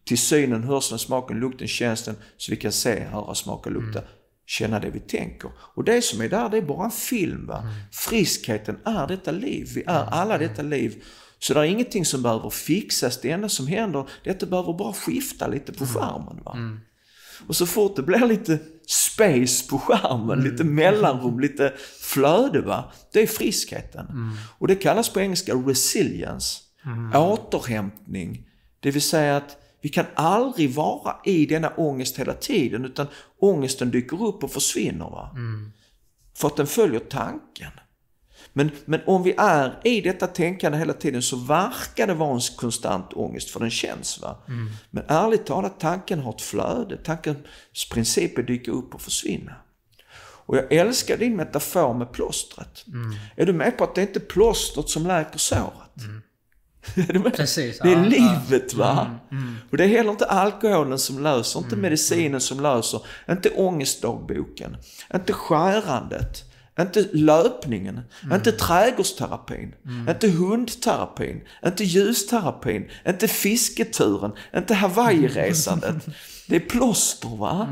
till synen, hörseln, smaken, lukten, känslan så vi kan se, höra, smaka, lukta. Mm känna det vi tänker. Och det som är där, det är bara en film. Va? Mm. Friskheten är detta liv. Vi är mm. alla mm. detta liv. Så det är ingenting som behöver fixas. Det enda som händer, det är att det behöver bara skifta lite på mm. skärmen. Va? Mm. Och så fort det blir lite space på skärmen, mm. lite mellanrum, lite flöde. Va? Det är friskheten. Mm. Och det kallas på engelska resilience. Mm. Återhämtning. Det vill säga att vi kan aldrig vara i denna ångest hela tiden utan ångesten dyker upp och försvinner. Va? Mm. För att den följer tanken. Men, men om vi är i detta tänkande hela tiden så verkar det vara en konstant ångest för den känns. Va? Mm. Men ärligt talat, tanken har ett flöde. Tankens principer dyker upp och försvinner. Och jag älskar din metafor med plåstret. Mm. Är du med på att det är inte plåstret som läker såret? Mm. Precis, det är ja, livet va. Mm, mm. Och det är heller inte alkoholen som löser, inte mm, medicinen mm. som löser, inte ångestdagboken, inte skärandet, inte löpningen, mm. inte trädgårdsterapin, mm. inte hundterapin, inte ljusterapin, inte fisketuren, inte hawaiiresandet. det är plåster va.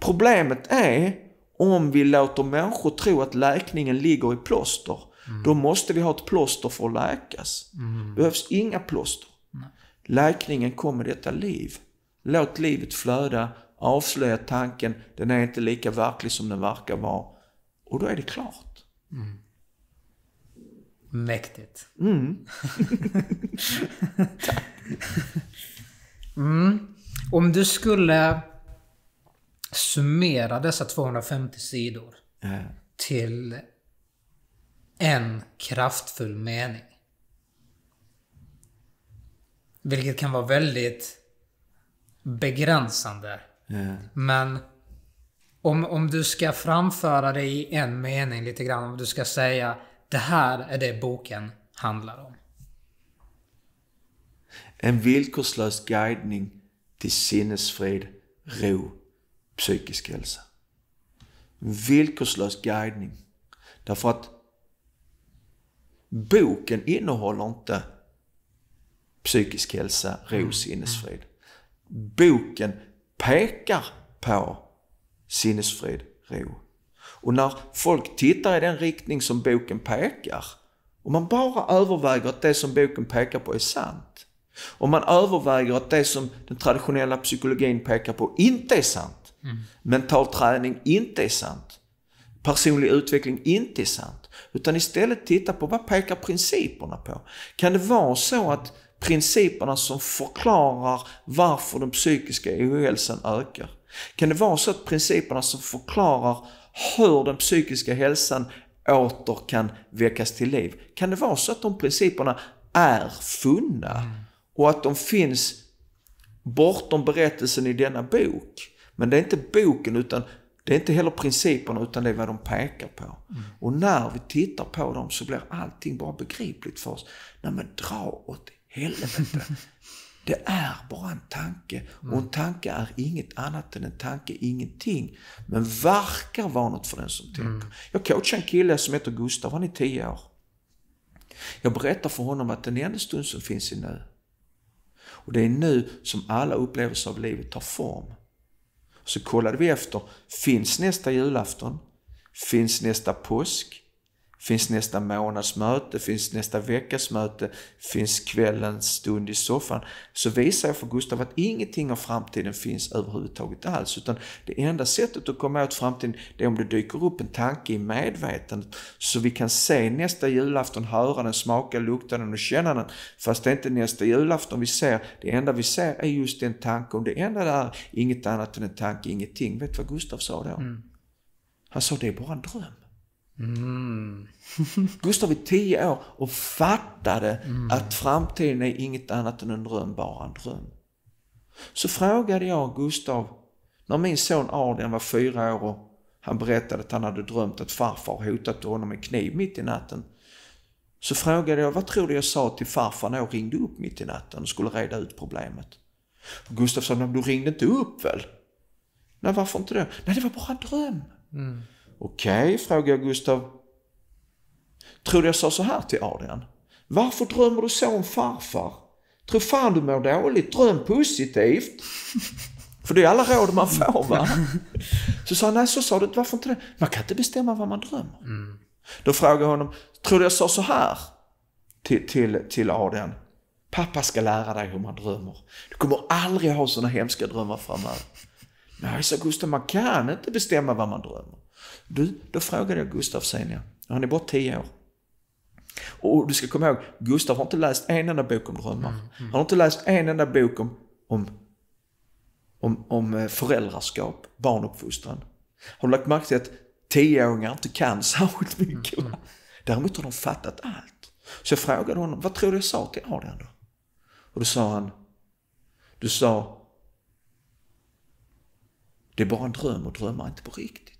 Problemet är om vi låter människor tro att läkningen ligger i plåster Mm. Då måste vi ha ett plåster för att läkas. Mm. behövs inga plåster. Nej. Läkningen kommer detta liv. Låt livet flöda, avslöja tanken, den är inte lika verklig som den verkar vara. Och då är det klart. Mm. Mäktigt. Mm. mm. Om du skulle summera dessa 250 sidor ja. till en kraftfull mening. Vilket kan vara väldigt begränsande. Mm. Men om, om du ska framföra det i en mening lite grann. Om du ska säga det här är det boken handlar om. En villkorslös guidning till sinnesfrid, ro, psykisk hälsa. En villkorslös guidning. Därför att boken innehåller inte psykisk hälsa, ro, mm. sinnesfrid. Boken pekar på sinnesfrid, ro. Och när folk tittar i den riktning som boken pekar, om man bara överväger att det som boken pekar på är sant, om man överväger att det som den traditionella psykologin pekar på inte är sant, mm. mental träning inte är sant, personlig utveckling inte är sant, utan istället titta på vad pekar principerna på? Kan det vara så att principerna som förklarar varför den psykiska ohälsan ökar? Kan det vara så att principerna som förklarar hur den psykiska hälsan åter kan väckas till liv. Kan det vara så att de principerna är funna? Mm. Och att de finns bortom berättelsen i denna bok? Men det är inte boken utan det är inte heller principerna utan det är vad de pekar på. Mm. Och när vi tittar på dem så blir allting bara begripligt för oss. Nej men dra åt helvete. Det är bara en tanke och en mm. tanke är inget annat än en tanke, ingenting. Men verkar vara något för den som tänker. Mm. Jag coachade en kille som heter Gustav, han är 10 år. Jag berättar för honom att den enda stund som finns är nu. Och det är nu som alla upplevelser av livet tar form. Så kollade vi efter, finns nästa julafton? Finns nästa påsk? Finns nästa månads möte, finns nästa veckas möte, finns kvällens stund i soffan. Så visar jag för Gustav att ingenting av framtiden finns överhuvudtaget alls. Utan det enda sättet att komma åt framtiden det är om det dyker upp en tanke i medvetandet. Så vi kan se nästa julafton, höra den, smaka, lukta den och känna den. Fast det är inte nästa julafton vi ser. Det enda vi ser är just den tanken. Det enda det är inget annat än en tanke, ingenting. Vet du vad Gustav sa då? Mm. Han sa det är bara en dröm. Mm. Gustav är tio år och fattade mm. att framtiden är inget annat än en dröm, bara en dröm. Så frågade jag Gustav, när min son Adrian var fyra år och han berättade att han hade drömt att farfar hotat honom med kniv mitt i natten. Så frågade jag, vad tror du jag sa till farfar när jag ringde upp mitt i natten och skulle reda ut problemet? Och Gustav sa, du ringde inte upp väl? Nej, varför inte det? Nej, det var bara en dröm. Mm. Okej, okay, frågar Gustav. Tror du jag sa så här till Adrian? Varför drömmer du så om farfar? Tror fan du mår dåligt, dröm positivt. För det är alla råd man får va. Så sa han, nej så sa du inte, varför inte det? Man kan inte bestämma vad man drömmer. Mm. Då frågade jag honom, tror du jag sa så här till, till, till Adrian? Pappa ska lära dig hur man drömmer. Du kommer aldrig ha sådana hemska drömmar framöver. Nej, sa Gustav, man kan inte bestämma vad man drömmer. Du, då frågade jag Gustav sen ja. Han är bara 10 år. Och du ska komma ihåg, Gustav har inte läst en enda bok om drömmar. Mm, mm. Han har inte läst en enda bok om, om, om, om eh, föräldraskap, barnuppfostran. Har du lagt märke till att tioåringar inte kan särskilt mycket? Mm, mm, Däremot har de fattat allt. Så jag frågade honom, vad tror du jag sa till Adrian då? Och då sa han, du sa, det är bara en dröm och drömmar inte på riktigt.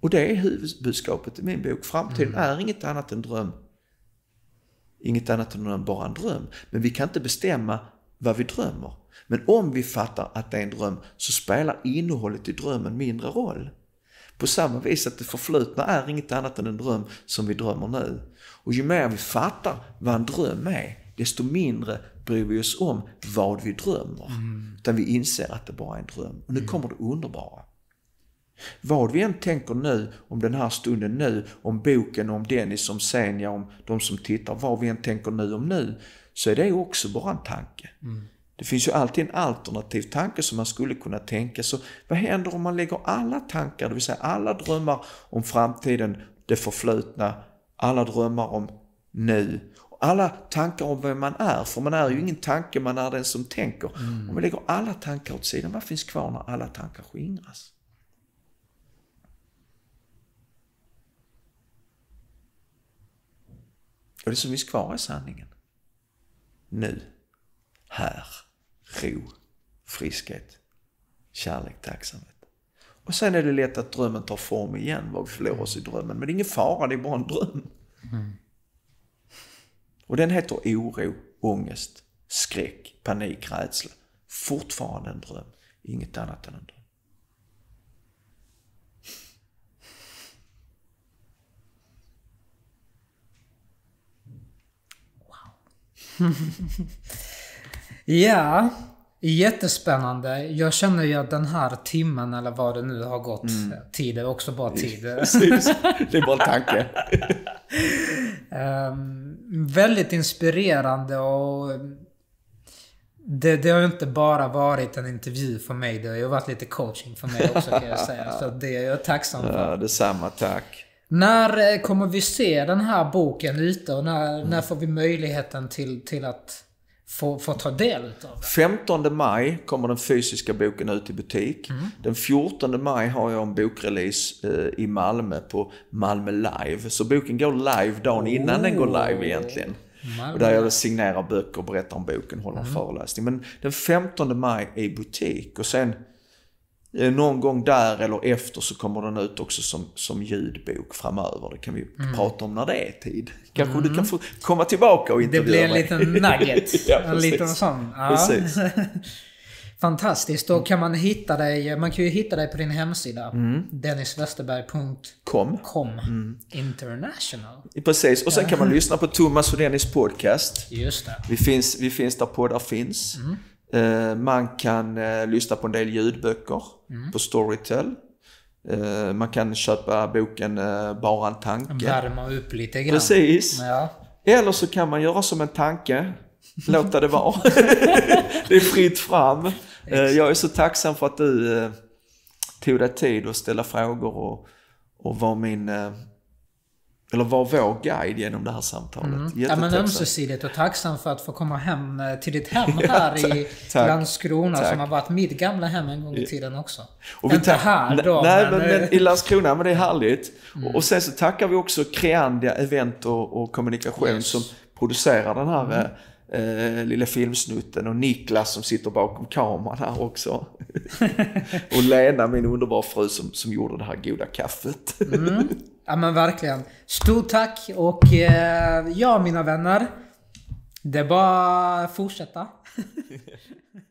Och det är huvudbudskapet i min bok. Framtiden mm. är inget annat än dröm. Inget annat än bara en dröm. Men vi kan inte bestämma vad vi drömmer. Men om vi fattar att det är en dröm så spelar innehållet i drömmen mindre roll. På samma vis att det förflutna är inget annat än en dröm som vi drömmer nu. Och ju mer vi fattar vad en dröm är, desto mindre bryr vi oss om vad vi drömmer. Mm. Utan vi inser att det bara är en dröm. Och nu mm. kommer det underbara. Vad vi än tänker nu om den här stunden nu, om boken, om Dennis, om Senja, om de som tittar, vad vi än tänker nu om nu, så är det också bara en tanke. Mm. Det finns ju alltid en alternativ tanke som man skulle kunna tänka. Så vad händer om man lägger alla tankar, det vill säga alla drömmar om framtiden, det förflutna, alla drömmar om nu, alla tankar om vem man är, för man är ju ingen tanke, man är den som tänker. Mm. Om vi lägger alla tankar åt sidan, vad finns kvar när alla tankar skingras? Och det som finns kvar är sanningen. Nu. Här. Ro. Friskhet. Kärlek, tacksamhet. Och sen är det lätt att drömmen tar form igen, vad vi förlorar oss i drömmen. Men det är ingen fara, det är bara en dröm. Mm. Och den heter oro, ångest, skräck, panik, rädsla. Fortfarande en dröm, inget annat än en dröm. ja, jättespännande. Jag känner ju att den här timmen, eller vad det nu har gått, mm. tid är också bara tid. Precis. Det är bara en tanke. um, väldigt inspirerande och det, det, har ju inte bara varit en intervju för mig, det har ju varit lite coaching för mig också kan jag säga. Så det är jag tacksam för. Ja, detsamma, tack. När eh, kommer vi se den här boken ute och när, mm. när får vi möjligheten till, till att få, få ta del av den? 15 maj kommer den fysiska boken ut i butik. Mm. Den 14 maj har jag en bokrelease eh, i Malmö på Malmö Live. Så boken går live dagen innan oh. den går live egentligen. Och där jag signerar böcker och berättar om boken, håller en mm. föreläsning. Men den 15 maj i butik och sen Eh, någon gång där eller efter så kommer den ut också som, som ljudbok framöver. Det kan vi mm. prata om när det är tid. Kanske mm. du kan få komma tillbaka och intervjua mig. Det blir en mig. liten nugget. ja, en liten sån. Ja. Fantastiskt. Då kan man hitta dig, man kan ju hitta dig på din hemsida. Mm. Denniswesterberg.com mm. International. Precis, och sen kan man lyssna på Thomas och Dennis podcast. Just det. Vi finns, vi finns där poddar finns. Mm. Eh, man kan eh, lyssna på en del ljudböcker mm. på Storytel. Eh, man kan köpa boken Bara en tanke. Värma upp lite grann. Precis. Ja. Eller så kan man göra som en tanke. Låta det vara. det är fritt fram. Jag är så tacksam för att du tog dig tid att ställa frågor och, och var min eller var vår guide genom det här samtalet. Mm. Ja men ömsesidigt och tacksam för att få komma hem eh, till ditt hem här ja, i Landskrona tack. som har varit mitt gamla hem en gång i tiden också. Och vi Inte här då. Nej men, men, men, i Landskrona, men det är härligt. Mm. Och, och, sen så tackar vi också Creandia Event och, och Kommunikation yes. som producerar den här mm eh, eh, lille filmsnutten och Niklas som sitter bakom kameran här också. och Lena, min underbara fru som, som gjorde det här goda kaffet. mm. Ja men verkligen. Stort tack och eh, ja mina vänner. Det är bara att fortsätta.